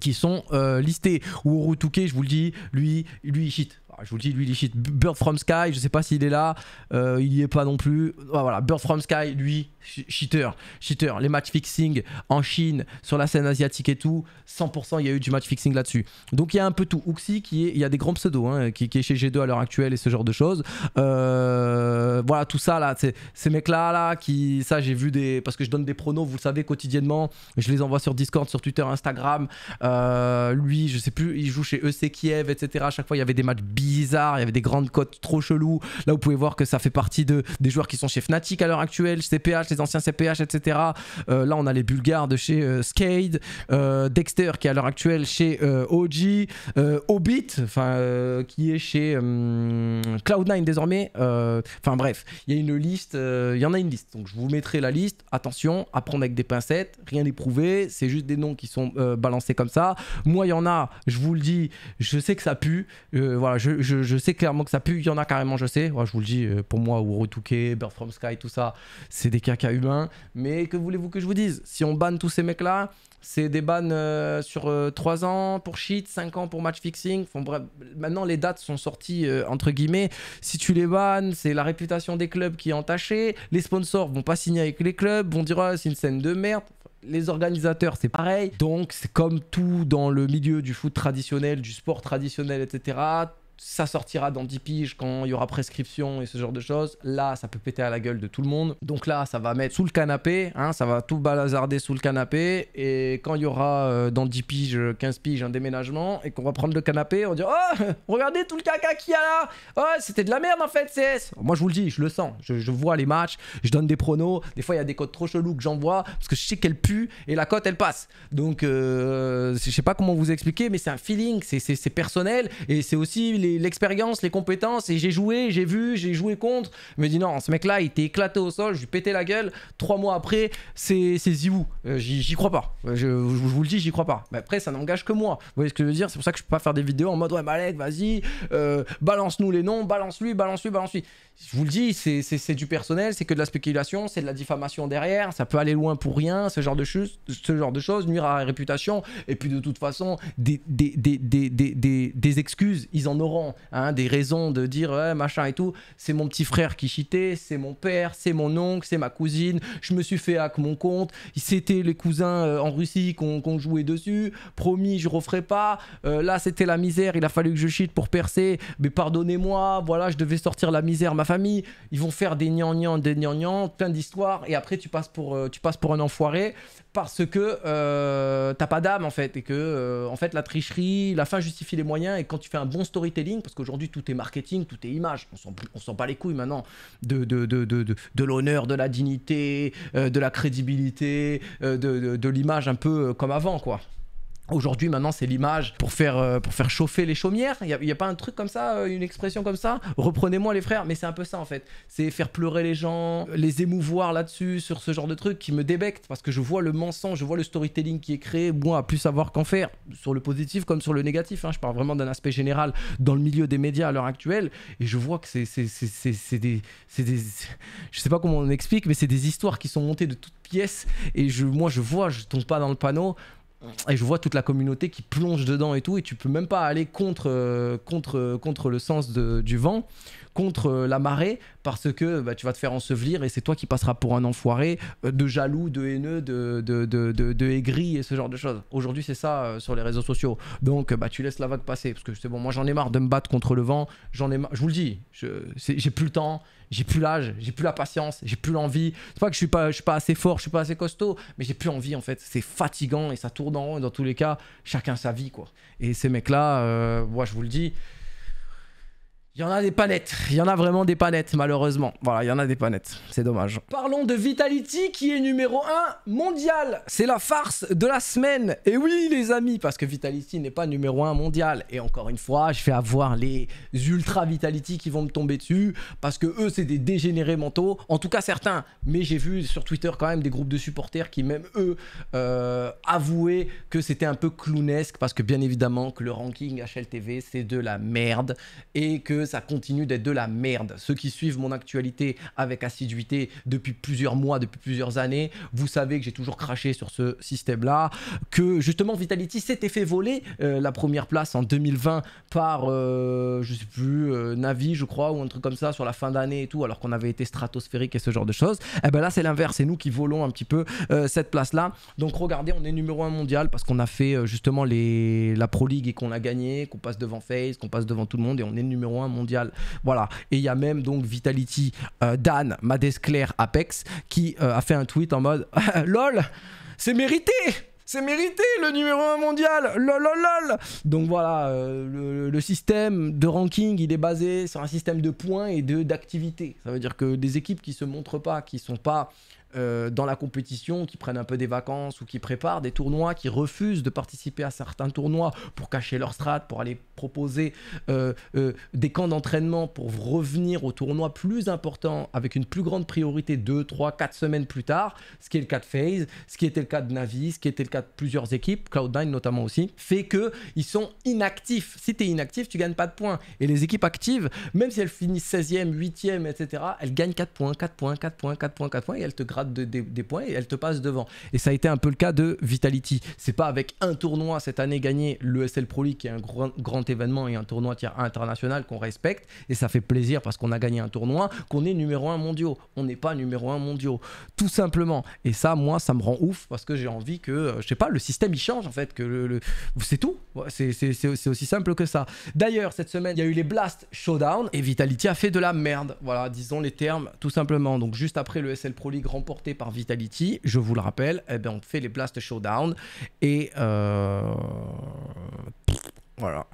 qui sont euh, listés. Ou Touquet, je vous le dis, lui, lui, shit, bah, je vous le dis, lui il est Bird from Sky, je sais pas s'il est là, euh, il y est pas non plus. Voilà, Bird from Sky, lui, cheater, cheater. Les match fixing en Chine, sur la scène asiatique et tout, 100% il y a eu du match fixing là-dessus. Donc il y a un peu tout. Uxi, qui est, il y a des grands pseudos, hein, qui, est chez G2 à l'heure actuelle et ce genre de choses. Euh, voilà, tout ça là, ces mecs-là, là, qui, ça j'ai vu des, parce que je donne des pronos, vous le savez, quotidiennement, je les envoie sur Discord, sur Twitter, Instagram. Euh, lui, je sais plus, il joue chez EC Kiev, etc. À chaque fois, il y avait des matchs Bizarre, il y avait des grandes cotes trop cheloues. Là, vous pouvez voir que ça fait partie de, des joueurs qui sont chez Fnatic à l'heure actuelle, CPH, les anciens CPH, etc. Euh, là, on a les Bulgares de chez euh, Skade, euh, Dexter qui est à l'heure actuelle chez OG, Obit, qui est chez Cloud9 désormais. Enfin bref, il y a une liste, il y en a une liste. Donc je vous mettrai la liste. Attention, à prendre avec des pincettes, rien n'est prouvé, c'est juste des noms qui sont balancés comme ça. Moi, il y en a, je vous le dis, je sais que ça pue. voilà, je, je, sais clairement que ça pue, il y en a carrément, je sais. je vous le dis, euh, pour moi, 2K, birth from Sky, tout ça, c'est des caca humains. Mais que voulez-vous que je vous dise Si on banne tous ces mecs-là, c'est des bannes euh, sur 3 euh, ans pour shit, 5 ans pour match fixing. maintenant les dates sont sorties entre guillemets. Si tu les bannes, c'est la réputation des clubs qui est entachée. Les sponsors vont pas signer avec les clubs, vont dire ah, c'est une scène de merde. Les organisateurs, c'est pareil. Donc, c'est comme tout dans le milieu du foot traditionnel, du sport traditionnel, etc ça sortira dans 10 piges quand il y aura prescription et ce genre de choses. Là, ça peut péter à la gueule de tout le monde. Donc là, ça va mettre sous le canapé, hein, ça va tout balazarder sous le canapé. Et quand il y aura euh, dans 10 piges, 15 piges, un déménagement et qu'on va prendre le canapé, on dit Oh, regardez tout le caca qu'il y a là Oh, c'était de la merde en fait, CS Moi, je vous le dis, je le sens. Je, vois les matchs, je donne des pronos. Des fois, il y a des cotes trop cheloues que j'envoie parce que je sais qu'elle pue et la cote, elle passe. Donc, euh, je sais pas comment vous expliquer, mais c'est un feeling, c'est personnel et c'est aussi l'expérience, les, compétences, et j'ai joué, j'ai vu, j'ai joué contre. mais me dis non, ce mec-là, il était éclaté au sol, je lui la gueule. Trois mois après, c'est sais-y euh, vous, j'y crois pas. Euh, je, vous le dis, j'y crois pas. Mais après, ça n'engage que moi. Vous voyez ce que je veux dire C'est pour ça que je peux pas faire des vidéos en mode ouais, Malek, vas-y, euh, balance-nous les noms, balance-lui, balance-lui, balance-lui je vous le dis, c'est du personnel, c'est que de la spéculation, c'est de la diffamation derrière, ça peut aller loin pour rien, ce genre de, choses, ce genre de choses, nuire à la réputation. Et puis de toute façon, des, des, des, des excuses, ils en auront, hein, des raisons de dire machin et tout. C'est mon petit frère qui chitait, c'est mon père, c'est mon oncle, c'est ma cousine, je me suis fait hack mon compte, c'était les cousins euh, en Russie qu'on qu jouait dessus, promis, je referai pas. Euh, là, c'était la misère, il a fallu que je chite pour percer, mais pardonnez-moi, voilà, je devais sortir la misère, ma famille, ils vont faire des gnangnans, des gnangnans, plein d'histoires, et après tu passes pour, euh, tu passes un enfoiré parce que euh, t'as pas d'âme en fait, et que euh, en fait la tricherie, la fin justifie les moyens, et quand tu fais un bon storytelling, parce qu'aujourd'hui tout est marketing, tout est image, on sent pas les couilles maintenant de, de, l'honneur, de la dignité, de la crédibilité, de l'image un peu comme avant quoi. Aujourd'hui, maintenant, c'est l'image pour faire, euh, pour faire chauffer les chaumières. Il n'y a, pas un truc comme ça, euh, une expression comme ça Reprenez-moi, les frères. Mais c'est un peu ça, en fait. C'est faire pleurer les gens, les émouvoir là-dessus, sur ce genre de truc qui me débecte. Parce que je vois le mensonge, je vois le storytelling qui est créé. Moi, à plus savoir qu'en faire, sur le positif comme sur le négatif. Hein. Je parle vraiment d'un aspect général dans le milieu des médias à l'heure actuelle. Et je vois que c'est des, des. Je sais pas comment on explique, mais c'est des histoires qui sont montées de toutes pièces. Et je, moi, je vois, je tombe pas dans le panneau et je vois toute la communauté qui plonge dedans et tout, et tu peux même pas aller contre, euh, contre, euh, contre le sens du vent contre euh, la marée parce que bah, tu vas te faire ensevelir et c'est toi qui passeras pour un enfoiré euh, de jaloux, de haineux, de, de, de, de aigri et ce genre de choses. Aujourd'hui, c'est ça euh, sur les réseaux sociaux. Donc, bah, tu laisses la vague passer parce que c'est bon, moi j'en ai marre de me battre contre le vent. J'en ai marre, je vous le dis, j'ai plus le temps, j'ai plus l'âge, j'ai plus la patience, j'ai plus l'envie. C'est pas que je suis pas, je suis pas assez fort, je suis pas assez costaud, mais j'ai plus envie en fait. C'est fatigant et ça tourne en rond. Dans tous les cas, chacun sa vie quoi. Et ces mecs-là, moi je vous le dis, il y en a des panettes, il y en a vraiment des panettes malheureusement. Voilà, il y en a des panettes, c'est dommage. Parlons de Vitality qui est numéro 1 mondial. C'est la farce de la semaine. Et oui les amis, parce que Vitality n'est pas numéro 1 mondial. Et encore une fois, je fais avoir les ultra Vitality qui vont me tomber dessus parce que eux c'est des dégénérés mentaux, en tout cas certains. Mais j'ai vu sur Twitter quand même des groupes de supporters qui même eux euh, avouaient que c'était un peu clownesque parce que bien évidemment que le ranking HLTV c'est de la merde et que ça continue d'être de la merde. Ceux qui suivent mon actualité avec assiduité depuis plusieurs mois, depuis plusieurs années, vous savez que j'ai toujours craché sur ce système-là, que justement Vitality s'était fait voler euh, la première place en 2020 par, euh, je sais plus, euh, Navi, je crois, ou un truc comme ça, sur la fin d'année et tout, alors qu'on avait été stratosphérique et ce genre de choses. Et eh ben là, c'est l'inverse, c'est nous qui volons un petit peu cette place-là. Donc regardez, on est numéro 1 mondial parce qu'on a fait justement les, la Pro League et qu'on a gagné, qu'on passe devant FaZe, qu'on passe devant tout le monde et on est numéro 1 mondial, Voilà. Et il y a même donc Vitality, euh, Dan, Madesclair, Apex, qui euh, a fait un tweet en mode LOL, c'est mérité c'est mérité le numéro 1 mondial lol lol lol donc voilà euh, le, le, système de ranking il est basé sur un système de points et de d'activité ça veut dire que des équipes qui se montrent pas qui sont pas euh, dans la compétition, qui prennent un peu des vacances ou qui préparent des tournois, qui refusent de participer à certains tournois pour cacher leur strat, pour aller proposer euh, euh, des camps d'entraînement pour revenir aux tournois plus importants avec une plus grande priorité 2, 3, 4 semaines plus tard, ce qui est le cas de FaZe, ce qui était le cas de Navi, ce qui était le cas de plusieurs équipes, Cloud9 notamment aussi, fait que ils sont inactifs. Si tu es inactif, tu gagnes pas de points. Et les équipes actives, même si elles finissent 16e, 8e, etc., elles gagnent 4 points, 4 points, 4 points, 4 points, 4 points, 4 points et elles te de, des points et elle te passe devant. Et ça a été un peu le cas de Vitality. C'est pas avec un tournoi cette année gagné, l'ESL Pro League qui est un grand, grand événement et un tournoi tiers international qu'on respecte et ça fait plaisir parce qu'on a gagné un tournoi qu'on est numéro un mondiaux. On n'est pas numéro un mondiaux, tout simplement. Et ça, moi, ça me rend ouf parce que j'ai envie que, euh, je sais pas, le système il change en fait, que le, c'est tout. C'est aussi simple que ça. D'ailleurs, cette semaine, il y a eu les Blast Showdown et Vitality a fait de la merde. Voilà, disons les termes, tout simplement. Donc juste après le SL Pro League porté par Vitality. Je vous le rappelle, eh ben, on fait les Blast Showdown. Et euh, voilà.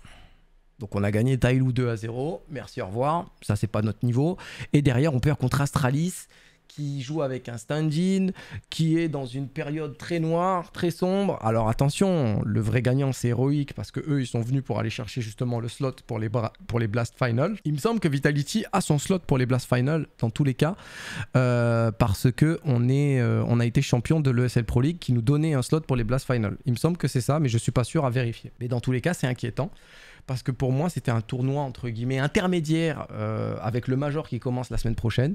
Donc on a gagné Tailou 2 à 0. Merci, au revoir. Ça, c'est pas notre niveau. Et derrière, on perd contre Astralis qui joue avec un stand-in, qui est dans une période très noire, très sombre. Alors attention, le vrai gagnant c'est héroïque parce que eux ils sont venus pour aller chercher justement le slot pour les, pour les Blast Final. Il me semble que Vitality a son slot pour les Blast Final dans tous les cas euh, parce que euh, on, a été champion de l'ESL Pro League qui nous donnait un slot pour les Blast Final. Il me semble que c'est ça, mais je ne suis pas sûr à vérifier. Mais dans tous les cas, c'est inquiétant parce que pour moi, c'était un tournoi entre guillemets intermédiaire euh, avec le Major qui commence la semaine prochaine,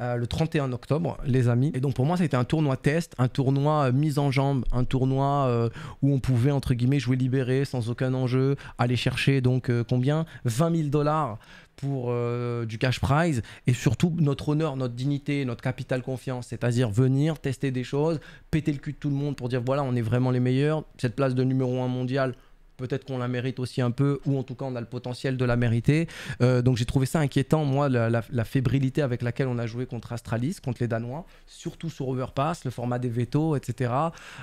euh, le 31 octobre, les amis. Et donc pour moi, c'était un tournoi test, un tournoi euh, mise en jambe, un tournoi où on pouvait entre guillemets jouer libéré sans aucun enjeu, aller chercher donc combien 20 000 dollars pour du cash prize et surtout notre honneur, notre dignité, notre capital confiance, c'est-à-dire venir tester des choses, péter le cul de tout le monde pour dire voilà, on est vraiment les meilleurs, cette place de numéro 1 mondial, peut-être qu'on la mérite aussi un peu, ou en tout cas on a le potentiel de la mériter. Euh, donc j'ai trouvé ça inquiétant, moi, la, fébrilité avec laquelle on a joué contre Astralis, contre les Danois, surtout sur Overpass, le format des veto, etc.,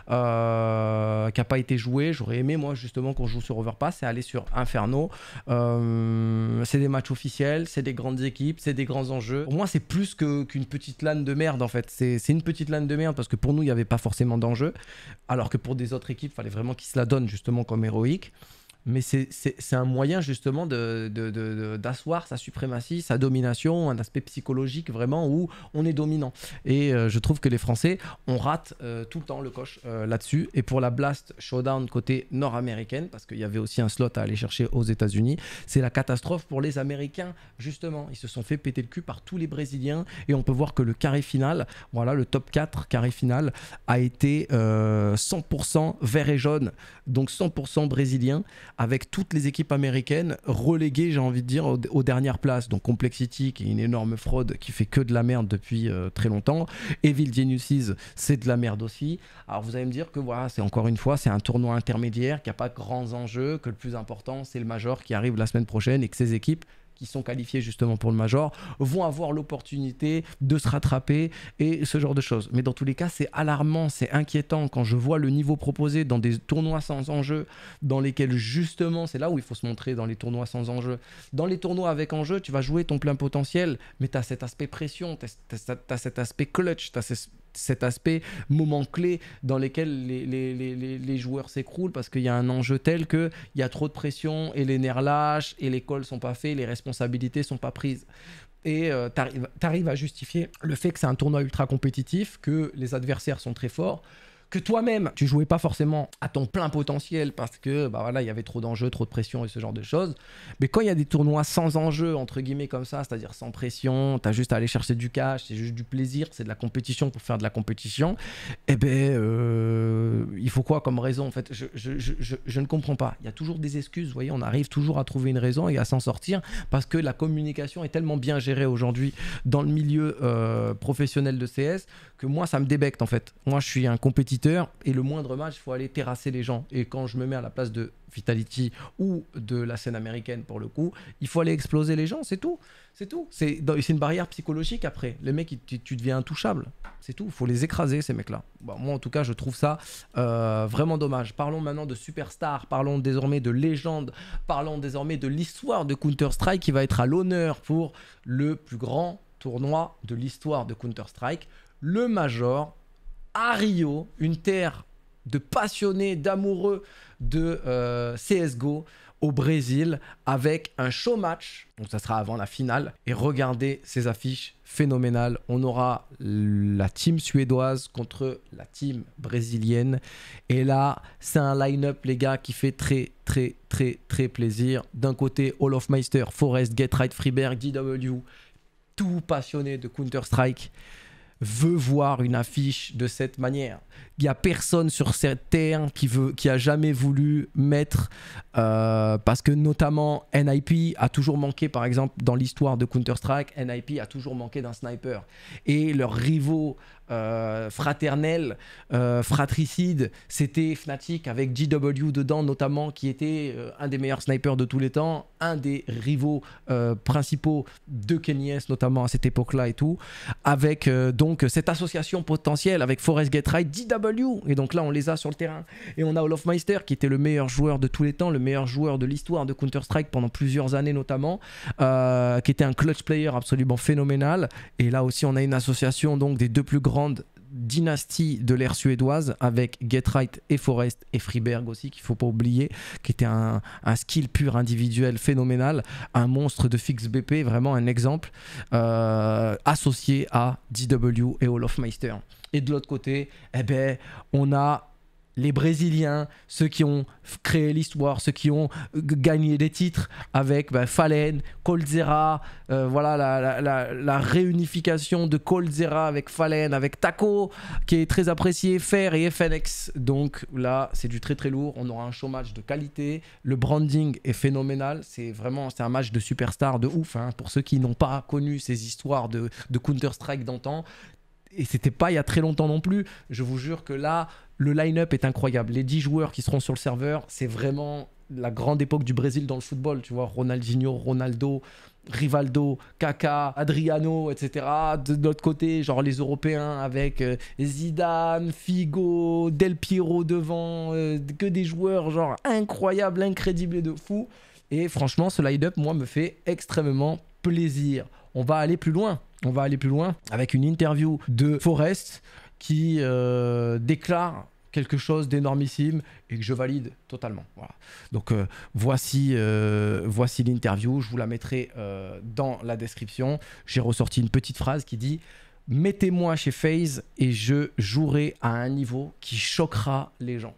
euh, qui n'a pas été joué. J'aurais aimé, moi, justement, qu'on joue sur Overpass et aller sur Inferno. Euh, c'est des matchs officiels, c'est des grandes équipes, c'est des grands enjeux. Pour moi, c'est plus qu'une petite lane de merde, en fait. C'est une petite lane de merde parce que pour nous, il n'y avait pas forcément d'enjeu, alors que pour des autres équipes, il fallait vraiment qu'ils se la donnent, justement, comme héroïque. week. mais c'est un moyen justement d'asseoir de, de, sa suprématie, sa domination, un aspect psychologique vraiment où on est dominant. Et euh, je trouve que les Français, on rate euh, tout le temps le coche euh, là-dessus. Et pour la Blast Showdown côté nord-américaine, parce qu'il y avait aussi un slot à aller chercher aux États-Unis, c'est la catastrophe pour les Américains, justement. Ils se sont fait péter le cul par tous les Brésiliens et on peut voir que le carré final, voilà, le top 4 carré final, a été 100% vert et jaune, donc 100% brésilien avec toutes les équipes américaines reléguées, j'ai envie de dire, aux, dernières places. Donc Complexity, qui est une énorme fraude qui fait que de la merde depuis euh, très longtemps. Evil Geniuses, c'est de la merde aussi. Alors vous allez me dire que voilà, c'est encore une fois, c'est un tournoi intermédiaire, qu'il n'y a pas de grands enjeux, que le plus important, c'est le Major qui arrive la semaine prochaine et que ces équipes qui sont qualifiés justement pour le major vont avoir l'opportunité de se rattraper et ce genre de choses. Mais dans tous les cas, c'est alarmant, c'est inquiétant quand je vois le niveau proposé dans des tournois sans enjeu, dans lesquels justement, c'est là où il faut se montrer dans les tournois sans enjeu. Dans les tournois avec enjeu, tu vas jouer ton plein potentiel, mais tu as cet aspect pression, tu as, cet aspect clutch, tu as cet aspect moment clé dans lequel les, joueurs s'écroulent parce qu'il y a un enjeu tel qu'il y a trop de pression et les nerfs lâchent et les calls sont pas faits, les responsabilités sont pas prises et euh, tu arrives à justifier le fait que c'est un tournoi ultra compétitif, que les adversaires sont très forts, que toi-même, tu jouais pas forcément à ton plein potentiel parce que bah voilà, il y avait trop d'enjeux, trop de pression et ce genre de choses. Mais quand il y a des tournois sans enjeu, entre guillemets comme ça, c'est-à-dire sans pression, t'as juste à aller chercher du cash, c'est juste du plaisir, c'est de la compétition pour faire de la compétition, eh ben, euh, il faut quoi comme raison En fait, je, je, je, je ne comprends pas. Il y a toujours des excuses, vous voyez, on arrive toujours à trouver une raison et à s'en sortir parce que la communication est tellement bien gérée aujourd'hui dans le milieu euh, professionnel de CS que moi, ça me débecte en fait. Moi, je suis un compétiteur et le moindre match, il faut aller terrasser les gens. Et quand je me mets à la place de Vitality ou de la scène américaine pour le coup, il faut aller exploser les gens, c'est tout. C'est tout. C'est une barrière psychologique après. Les mecs, tu, tu deviens intouchable. C'est tout. Il faut les écraser, ces mecs-là. moi, en tout cas, je trouve ça euh, vraiment dommage. Parlons maintenant de superstars, parlons désormais de légende, parlons désormais de l'histoire de Counter-Strike qui va être à l'honneur pour le plus grand tournoi de l'histoire de Counter-Strike, le Major à Rio, une terre de passionnés, d'amoureux de euh, CSGO au Brésil avec un show match. Donc ça sera avant la finale. Et regardez ces affiches phénoménales. On aura la team suédoise contre la team brésilienne. Et là, c'est un line-up, les gars, qui fait très, très, très, très plaisir. D'un côté, of Meister, Forest, Get Right, Freeberg, DW. Tout passionné de Counter-Strike veut voir une affiche de cette manière. Il n'y a personne sur cette terre qui, veut, qui a jamais voulu mettre, euh, parce que notamment NIP a toujours manqué, par exemple, dans l'histoire de Counter-Strike, NIP a toujours manqué d'un sniper. Et leurs rivaux euh, fraternel, euh, fratricide. C'était Fnatic avec GW dedans notamment, qui était euh, un des meilleurs snipers de tous les temps, un des rivaux principaux de Kenyes notamment à cette époque-là et tout. Avec donc cette association potentielle avec Forest Get Ride GW. Et donc là, on les a sur le terrain. Et on a Meister qui était le meilleur joueur de tous les temps, le meilleur joueur de l'histoire de Counter-Strike pendant plusieurs années notamment, qui était un clutch player absolument phénoménal. Et là aussi, on a une association donc des deux plus grands dynastie de l'ère suédoise avec Get Right et Forest et Friberg aussi, qu'il faut pas oublier, qui était un, skill pur individuel phénoménal, un monstre de fixe BP, vraiment un exemple, euh, associé à DW et Meister Et de l'autre côté, eh ben, on a les Brésiliens, ceux qui ont créé l'histoire, ceux qui ont euh, gagné des titres avec ben, Fallen, Colzera, euh, voilà la, réunification de Colzera avec Fallen, avec Taco, qui est très apprécié, Fer et FNX. Donc là, c'est du très très lourd. On aura un show de qualité. Le branding est phénoménal. C'est vraiment c'est un match de superstar de ouf. Hein. Pour ceux qui n'ont pas connu ces histoires de Counter-Strike d'antan, et c'était pas il y a très longtemps non plus. Je vous jure que là, le line-up est incroyable. Les 10 joueurs qui seront sur le serveur, c'est vraiment la grande époque du Brésil dans le football. Tu vois, Ronaldinho, Ronaldo, Rivaldo, Kaká, Adriano, etc. De, l'autre côté, genre les Européens avec euh, Zidane, Figo, Del Piero devant, euh, que des joueurs genre incroyables, incroyables et de fous. Et franchement, ce line-up, moi, me fait extrêmement plaisir. On va aller plus loin on va aller plus loin avec une interview de Forrest qui euh, déclare quelque chose d'énormissime et que je valide totalement. Voilà. Donc euh, voici euh, voici l'interview, je vous la mettrai dans la description. J'ai ressorti une petite phrase qui dit "Mettez-moi chez FaZe et je jouerai à un niveau qui choquera les gens."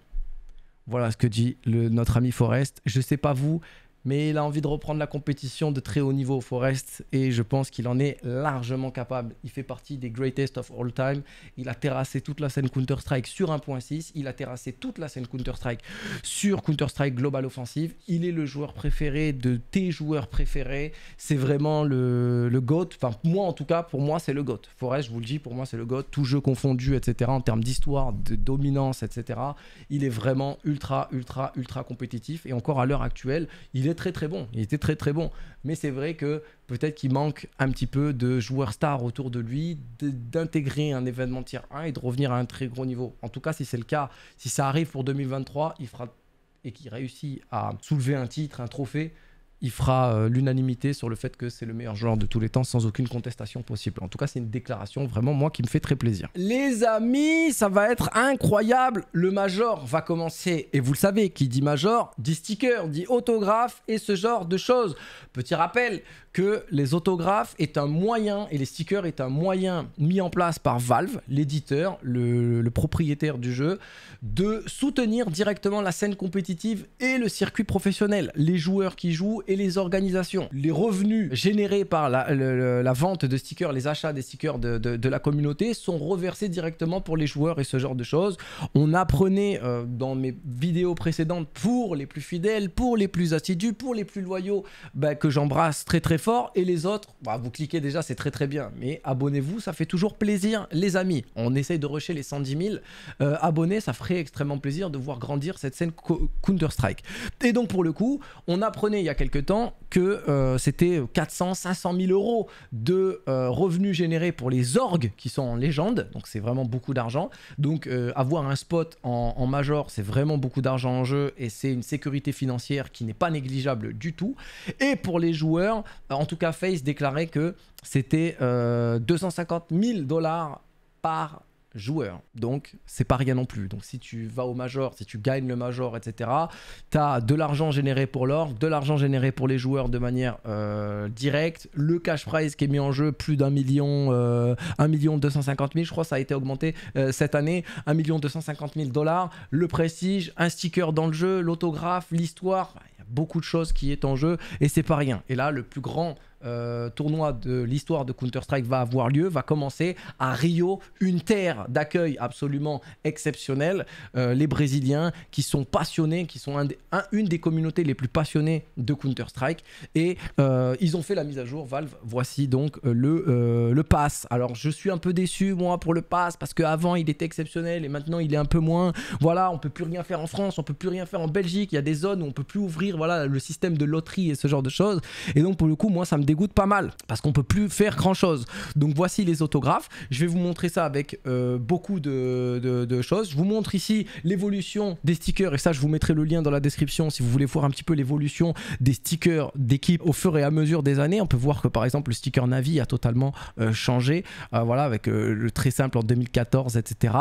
Voilà ce que dit notre ami Forrest. Je ne sais pas vous, mais il a envie de reprendre la compétition de très haut niveau Forest et je pense qu'il en est largement capable. Il fait partie des greatest of all time. Il a terrassé toute la scène Counter-Strike sur 1.6, il a terrassé toute la scène Counter-Strike sur Counter-Strike Global Offensive. Il est le joueur préféré de tes joueurs préférés. C'est vraiment le, le GOAT. Enfin, moi en tout cas, pour moi, c'est le GOAT. Forest, je vous le dis, pour moi, c'est le GOAT. Tout jeu confondu, etc. En termes d'histoire, de dominance, etc. Il est vraiment ultra, ultra, ultra compétitif et encore à l'heure actuelle, il est très très bon. Il était très très bon. Mais c'est vrai que peut-être qu'il manque un petit peu de joueurs stars autour de lui, d'intégrer un événement tier 1 et de revenir à un très gros niveau. En tout cas, si c'est le cas, si ça arrive pour 2023, il fera et qu'il réussit à soulever un titre, un trophée, il fera euh, l'unanimité sur le fait que c'est le meilleur joueur de tous les temps sans aucune contestation possible. En tout cas, c'est une déclaration vraiment moi qui me fait très plaisir. Les amis, ça va être incroyable. Le major va commencer et vous le savez, qui dit major dit sticker, dit autographe et ce genre de choses. Petit rappel, que les autographes est un moyen, et les stickers est un moyen mis en place par Valve, l'éditeur, le, propriétaire du jeu, de soutenir directement la scène compétitive et le circuit professionnel, les joueurs qui jouent et les organisations. Les revenus générés par la, vente de stickers, les achats des stickers de, la communauté sont reversés directement pour les joueurs et ce genre de choses. On apprenait euh, dans mes vidéos précédentes pour les plus fidèles, pour les plus assidus, pour les plus loyaux, ben, que j'embrasse très très fort. Et les autres, bah, vous cliquez déjà, c'est très très bien. Mais abonnez-vous, ça fait toujours plaisir, les amis. On essaye de rusher les 110 000 euh, abonnés, ça ferait extrêmement plaisir de voir grandir cette scène Counter-Strike. Et donc pour le coup, on apprenait il y a quelques temps que euh, c'était 400, 500 000 euros de euh, revenus générés pour les orgues qui sont en légende. Donc c'est vraiment beaucoup d'argent. Donc avoir un spot en, en major, c'est vraiment beaucoup d'argent en jeu et c'est une sécurité financière qui n'est pas négligeable du tout. Et pour les joueurs, euh, en tout cas, Face déclarait que c'était 250 euh, 000 dollars par joueur. Donc, c'est pas rien non plus. Donc, si tu vas au major, si tu gagnes le major, etc., tu as de l'argent généré pour l'or, de l'argent généré pour les joueurs de manière euh, directe, le cash prize qui est mis en jeu, plus d'un million, euh, million 250 000, je crois, ça a été augmenté cette année, Un million 250 000 dollars, le prestige, un sticker dans le jeu, l'autographe, l'histoire, beaucoup de choses qui est en jeu et c'est pas rien. Et là, le plus grand euh, tournoi de l'histoire de Counter-Strike va avoir lieu, va commencer à Rio, une terre d'accueil absolument exceptionnelle. Euh, les Brésiliens qui sont passionnés, qui sont des, une des communautés les plus passionnées de Counter-Strike. Et euh, ils ont fait la mise à jour, Valve. Voici donc le, le pass. Alors je suis un peu déçu, moi, pour le pass, parce qu'avant il était exceptionnel et maintenant il est un peu moins. Voilà, on peut plus rien faire en France, on peut plus rien faire en Belgique. Il y a des zones où on peut plus ouvrir voilà, le système de loterie et ce genre de choses. Et donc pour le coup, moi, ça me goûte pas mal parce qu'on peut plus faire grand chose. Donc voici les autographes. Je vais vous montrer ça avec euh, beaucoup de, choses. Je vous montre ici l'évolution des stickers et ça je vous mettrai le lien dans la description si vous voulez voir un petit peu l'évolution des stickers d'équipe au fur et à mesure des années. On peut voir que par exemple le sticker Navi a totalement euh, changé. Euh, voilà avec le très simple en 2014 etc.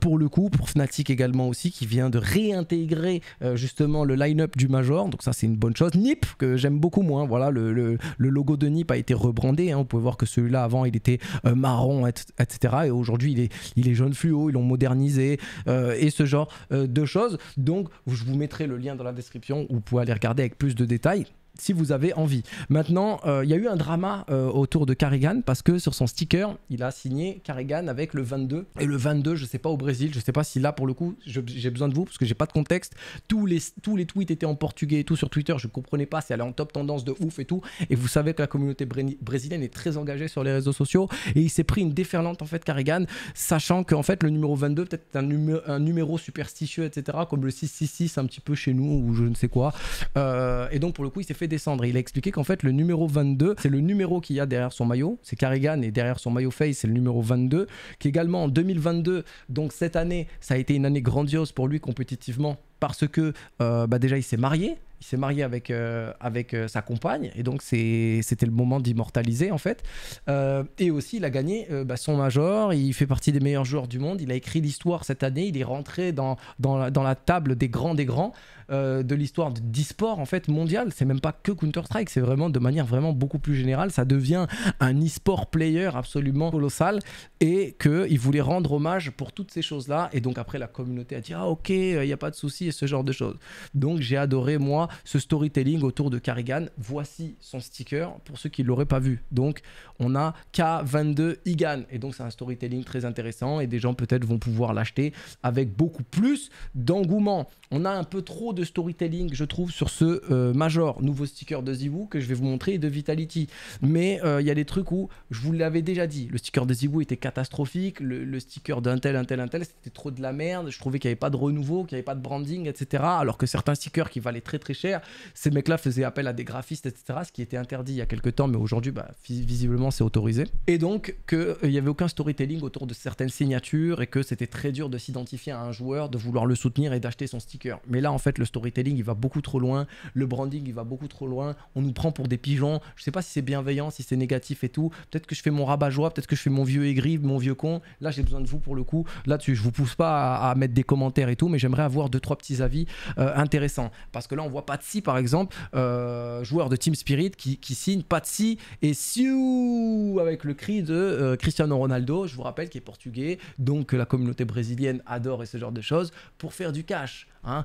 pour le coup pour Fnatic également aussi qui vient de réintégrer justement le line-up du Major. Donc ça c'est une bonne chose. Nip que j'aime beaucoup moins. Voilà le logo de Nip a été rebrandé. Hein. Vous pouvez voir que celui-là, avant, il était euh, marron, etc. Et aujourd'hui, il est, il est jaune fluo, ils l'ont modernisé euh, et ce genre euh, de choses. Donc, je vous mettrai le lien dans la description où vous pouvez aller regarder avec plus de détails si vous avez envie. Maintenant, euh, il y a eu un drama euh, autour de Carrigan parce que sur son sticker, il a signé Carrigan avec le 22. Et le 22, je sais pas au Brésil, je sais pas si là pour le coup, j'ai besoin de vous parce que j'ai pas de contexte. Tous les, tous les tweets étaient en portugais et tout sur Twitter, je comprenais pas, c'est allé en top tendance de ouf et tout. Et vous savez que la communauté brésilienne est très engagée sur les réseaux sociaux et il s'est pris une déferlante en fait Carrigan, sachant qu'en fait le numéro 22 peut-être un, numéro superstitieux, etc. Comme le 666 un petit peu chez nous ou je ne sais quoi. Euh, et donc pour le coup, il s'est fait descendre. il a expliqué qu'en fait, le numéro 22, c'est le numéro qu'il y a derrière son maillot. C'est Carrigan et derrière son maillot face, c'est le numéro 22, qui également en 2022, donc cette année, ça a été une année grandiose pour lui compétitivement parce que euh, bah, déjà il s'est marié il s'est marié avec, euh, avec euh, sa compagne, et donc c'était le moment d'immortaliser en fait. Euh, et aussi, il a gagné bah, son major, il fait partie des meilleurs joueurs du monde, il a écrit l'histoire cette année, il est rentré dans, dans, la, table des grands des grands de l'histoire d'e-sport en fait mondial. C'est même pas que Counter-Strike, c'est vraiment de manière vraiment beaucoup plus générale. Ça devient un e-sport player absolument colossal, et qu'il voulait rendre hommage pour toutes ces choses-là. Et donc après, la communauté a dit Ah ok, il n'y a pas de souci, et ce genre de choses. Donc j'ai adoré, moi, ce storytelling autour de Carrigan. Voici son sticker pour ceux qui ne l'auraient pas vu. Donc, on a K22 Igan. Et donc, c'est un storytelling très intéressant et des gens peut-être vont pouvoir l'acheter avec beaucoup plus d'engouement. On a un peu trop de storytelling, je trouve, sur ce euh, Major. Nouveau sticker de Zibou que je vais vous montrer de Vitality. Mais euh, il y a des trucs où, je vous l'avais déjà dit, le sticker de Zibou était catastrophique. Le, le sticker d'un tel, un tel, un tel, c'était trop de la merde. Je trouvais qu'il n'y avait pas de renouveau, qu'il n'y avait pas de branding, etc. Alors que certains stickers qui valaient très très cher. Ces mecs-là faisaient appel à des graphistes, etc., ce qui était interdit il y a quelques temps, mais aujourd'hui, bah, visiblement, c'est autorisé. Et donc, qu'il euh, n'y avait aucun storytelling autour de certaines signatures et que c'était très dur de s'identifier à un joueur, de vouloir le soutenir et d'acheter son sticker. Mais là, en fait, le storytelling, il va beaucoup trop loin. Le branding, il va beaucoup trop loin. On nous prend pour des pigeons. Je sais pas si c'est bienveillant, si c'est négatif et tout. Peut-être que je fais mon rabat-joie, peut-être que je fais mon vieux aigri, mon vieux con. Là, j'ai besoin de vous pour le coup. Là-dessus, je vous pousse pas à, mettre des commentaires et tout, mais j'aimerais avoir deux, trois petits avis euh, intéressants. Parce que là, on voit Patsy par exemple, euh, joueur de Team Spirit qui, signe Patsy et Siou avec le cri de euh, Cristiano Ronaldo, je vous rappelle qui est portugais, donc la communauté brésilienne adore et ce genre de choses, pour faire du cash. Hein.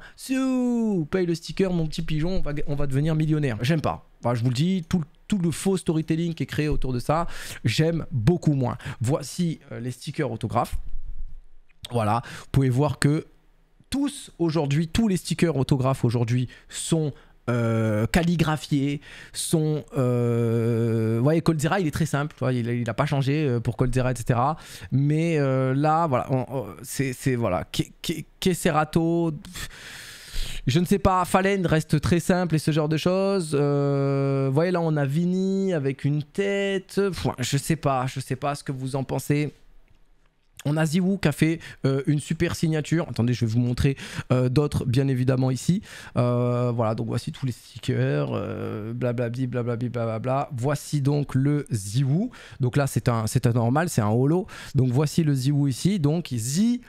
paye le sticker mon petit pigeon, on va, devenir millionnaire. J'aime pas. je vous le dis, tout tout le faux storytelling qui est créé autour de ça, j'aime beaucoup moins. Voici euh, les stickers autographes. Voilà, vous pouvez voir que tous aujourd'hui, tous les stickers autographes aujourd'hui sont euh, calligraphiés, sont... vous euh, voyez, Coldzera, il est très simple, il n'a pas changé euh, pour Coldzera, etc. Mais là, voilà, c'est... Voilà, Kesserato... Je ne sais pas, Fallen reste très simple et ce genre de choses. voyez là, on a Vini avec une tête. je sais pas, je sais pas ce que vous en pensez. On a Ziwu qui a fait euh, une super signature. Attendez, je vais vous montrer euh, d'autres, bien évidemment, ici. Euh, voilà, donc voici tous les stickers. Blablabli, blablabla. Voici donc le Ziwu. Donc là, c'est un, un normal, c'est un holo. Donc voici le Ziwu ici. Donc Ziwu,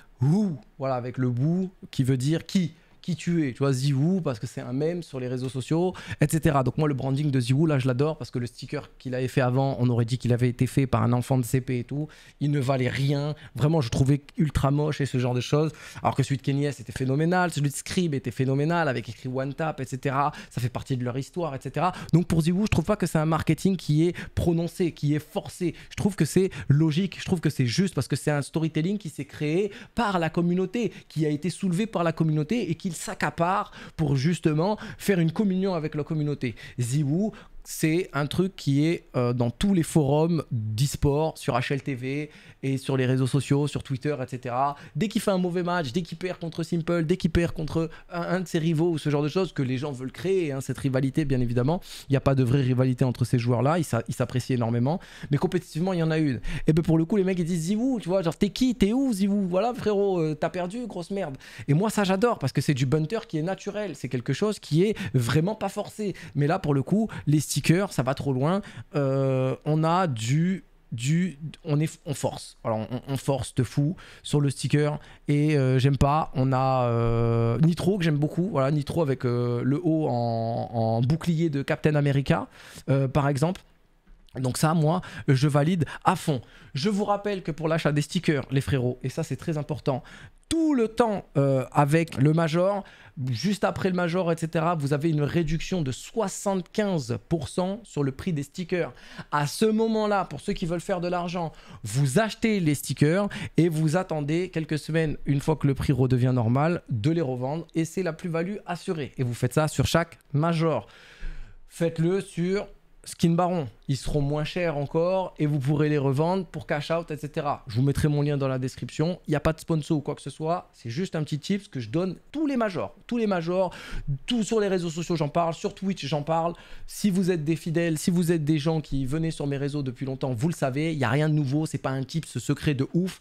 voilà, avec le bout qui veut dire qui qui tu es. Tu vois, Ziwoo, parce que c'est un mème sur les réseaux sociaux, etc. Donc moi, le branding de Ziwoo, là, je l'adore parce que le sticker qu'il avait fait avant, on aurait dit qu'il avait été fait par un enfant de CP et tout. Il ne valait rien. Vraiment, je trouvais ultra moche et ce genre de choses. Alors que celui de Kenny était phénoménal, celui de Scribe était phénoménal, avec écrit One Tap, etc. Ça fait partie de leur histoire, etc. Donc pour Ziwoo, je trouve pas que c'est un marketing qui est prononcé, qui est forcé. Je trouve que c'est logique, je trouve que c'est juste parce que c'est un storytelling qui s'est créé par la communauté, qui a été soulevé par la communauté et qui s'accapare pour justement faire une communion avec la communauté. Ziwu c'est un truc qui est euh, dans tous les forums d'e-sport, sur HLTV et sur les réseaux sociaux, sur Twitter, etc. Dès qu'il fait un mauvais match, dès qu'il perd contre Simple, dès qu'il perd contre un, de ses rivaux ou ce genre de choses, que les gens veulent créer, hein, cette rivalité, bien évidemment. Il n'y a pas de vraie rivalité entre ces joueurs-là, ils s'apprécient énormément. Mais compétitivement, il y en a une. Et ben pour le coup, les mecs, ils disent vous tu vois, genre t'es qui, t'es où, Zivou Voilà, frérot, euh, t'as perdu, grosse merde. Et moi, ça, j'adore parce que c'est du bunter qui est naturel, c'est quelque chose qui est vraiment pas forcé. Mais là, pour le coup, les ça va trop loin. Euh, on a du du on est on force alors on, force de fou sur le sticker et euh, j'aime pas on a euh, Nitro que j'aime beaucoup voilà Nitro avec le haut en, en, bouclier de Captain America par exemple donc ça, moi, je valide à fond. Je vous rappelle que pour l'achat des stickers, les frérots, et ça c'est très important, tout le temps euh, avec le Major, juste après le Major, etc., vous avez une réduction de 75% sur le prix des stickers. À ce moment-là, pour ceux qui veulent faire de l'argent, vous achetez les stickers et vous attendez quelques semaines, une fois que le prix redevient normal, de les revendre. Et c'est la plus-value assurée. Et vous faites ça sur chaque Major. Faites-le sur skin baron, ils seront moins chers encore et vous pourrez les revendre pour cash out, etc. Je vous mettrai mon lien dans la description. Il n'y a pas de sponsor ou quoi que ce soit. C'est juste un petit tip que je donne tous les majors. Tous les majors, tout sur les réseaux sociaux, j'en parle. Sur Twitch, j'en parle. Si vous êtes des fidèles, si vous êtes des gens qui venaient sur mes réseaux depuis longtemps, vous le savez. Il n'y a rien de nouveau. C'est pas un tip secret de ouf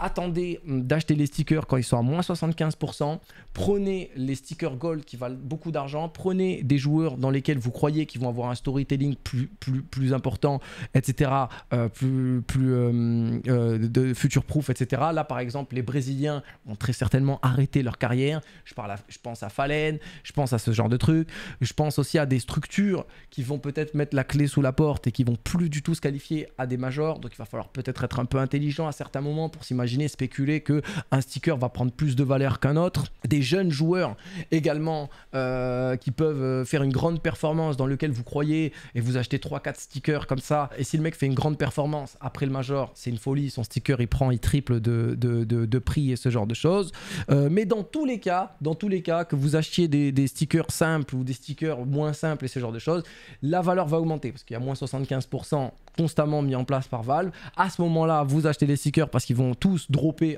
attendez d'acheter les stickers quand ils sont à moins 75%. Prenez les stickers gold qui valent beaucoup d'argent. Prenez des joueurs dans lesquels vous croyez qu'ils vont avoir un storytelling plus, plus, important, etc. Euh, plus euh, euh, de future proof, etc. Là, par exemple, les Brésiliens vont très certainement arrêter leur carrière. Je, parle je pense à Falen, je pense à ce genre de trucs, Je pense aussi à des structures qui vont peut-être mettre la clé sous la porte et qui vont plus du tout se qualifier à des majors. Donc, il va falloir peut-être être un peu intelligent à certains moments pour s'imaginer spéculer que un sticker va prendre plus de valeur qu'un autre. Des jeunes joueurs également euh, qui peuvent euh, faire une grande performance dans lequel vous croyez et vous achetez 3-4 stickers comme ça. Et si le mec fait une grande performance après le major, c'est une folie, son sticker il prend, il triple de, prix et ce genre de choses. Euh, mais dans tous les cas, dans tous les cas, que vous achetiez des, stickers simples ou des stickers moins simples et ce genre de choses, la valeur va augmenter parce qu'il y a moins 75% constamment mis en place par Valve. À ce moment-là, vous achetez des stickers parce qu'ils vont tout tous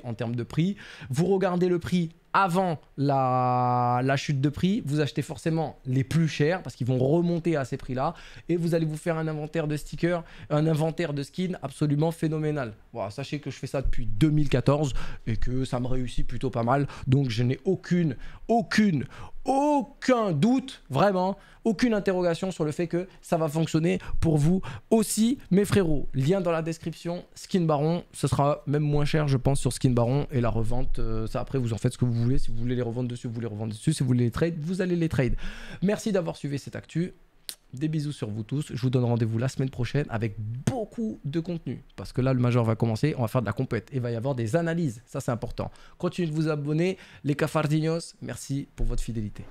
en termes de prix. Vous regardez le prix avant la, chute de prix, vous achetez forcément les plus chers parce qu'ils vont remonter à ces prix-là et vous allez vous faire un inventaire de stickers, un inventaire de skins absolument phénoménal. Voilà, sachez que je fais ça depuis 2014 et que ça me réussit plutôt pas mal. Donc je n'ai aucune, aucune, aucun doute, vraiment, aucune interrogation sur le fait que ça va fonctionner pour vous aussi, mes frérots. Lien dans la description, Skin Baron, ce sera même moins cher, je pense, sur Skin Baron et la revente. Euh, ça après, vous en faites ce que vous si vous voulez les revendre dessus, vous les revendez dessus. Si vous voulez les trade, vous allez les trade. Merci d'avoir suivi cette actu. Des bisous sur vous tous. Je vous donne rendez-vous la semaine prochaine avec beaucoup de contenu. Parce que là, le major va commencer. On va faire de la compète. Et il va y avoir des analyses. Ça, c'est important. Continuez de vous abonner. Les Cafardinos, merci pour votre fidélité.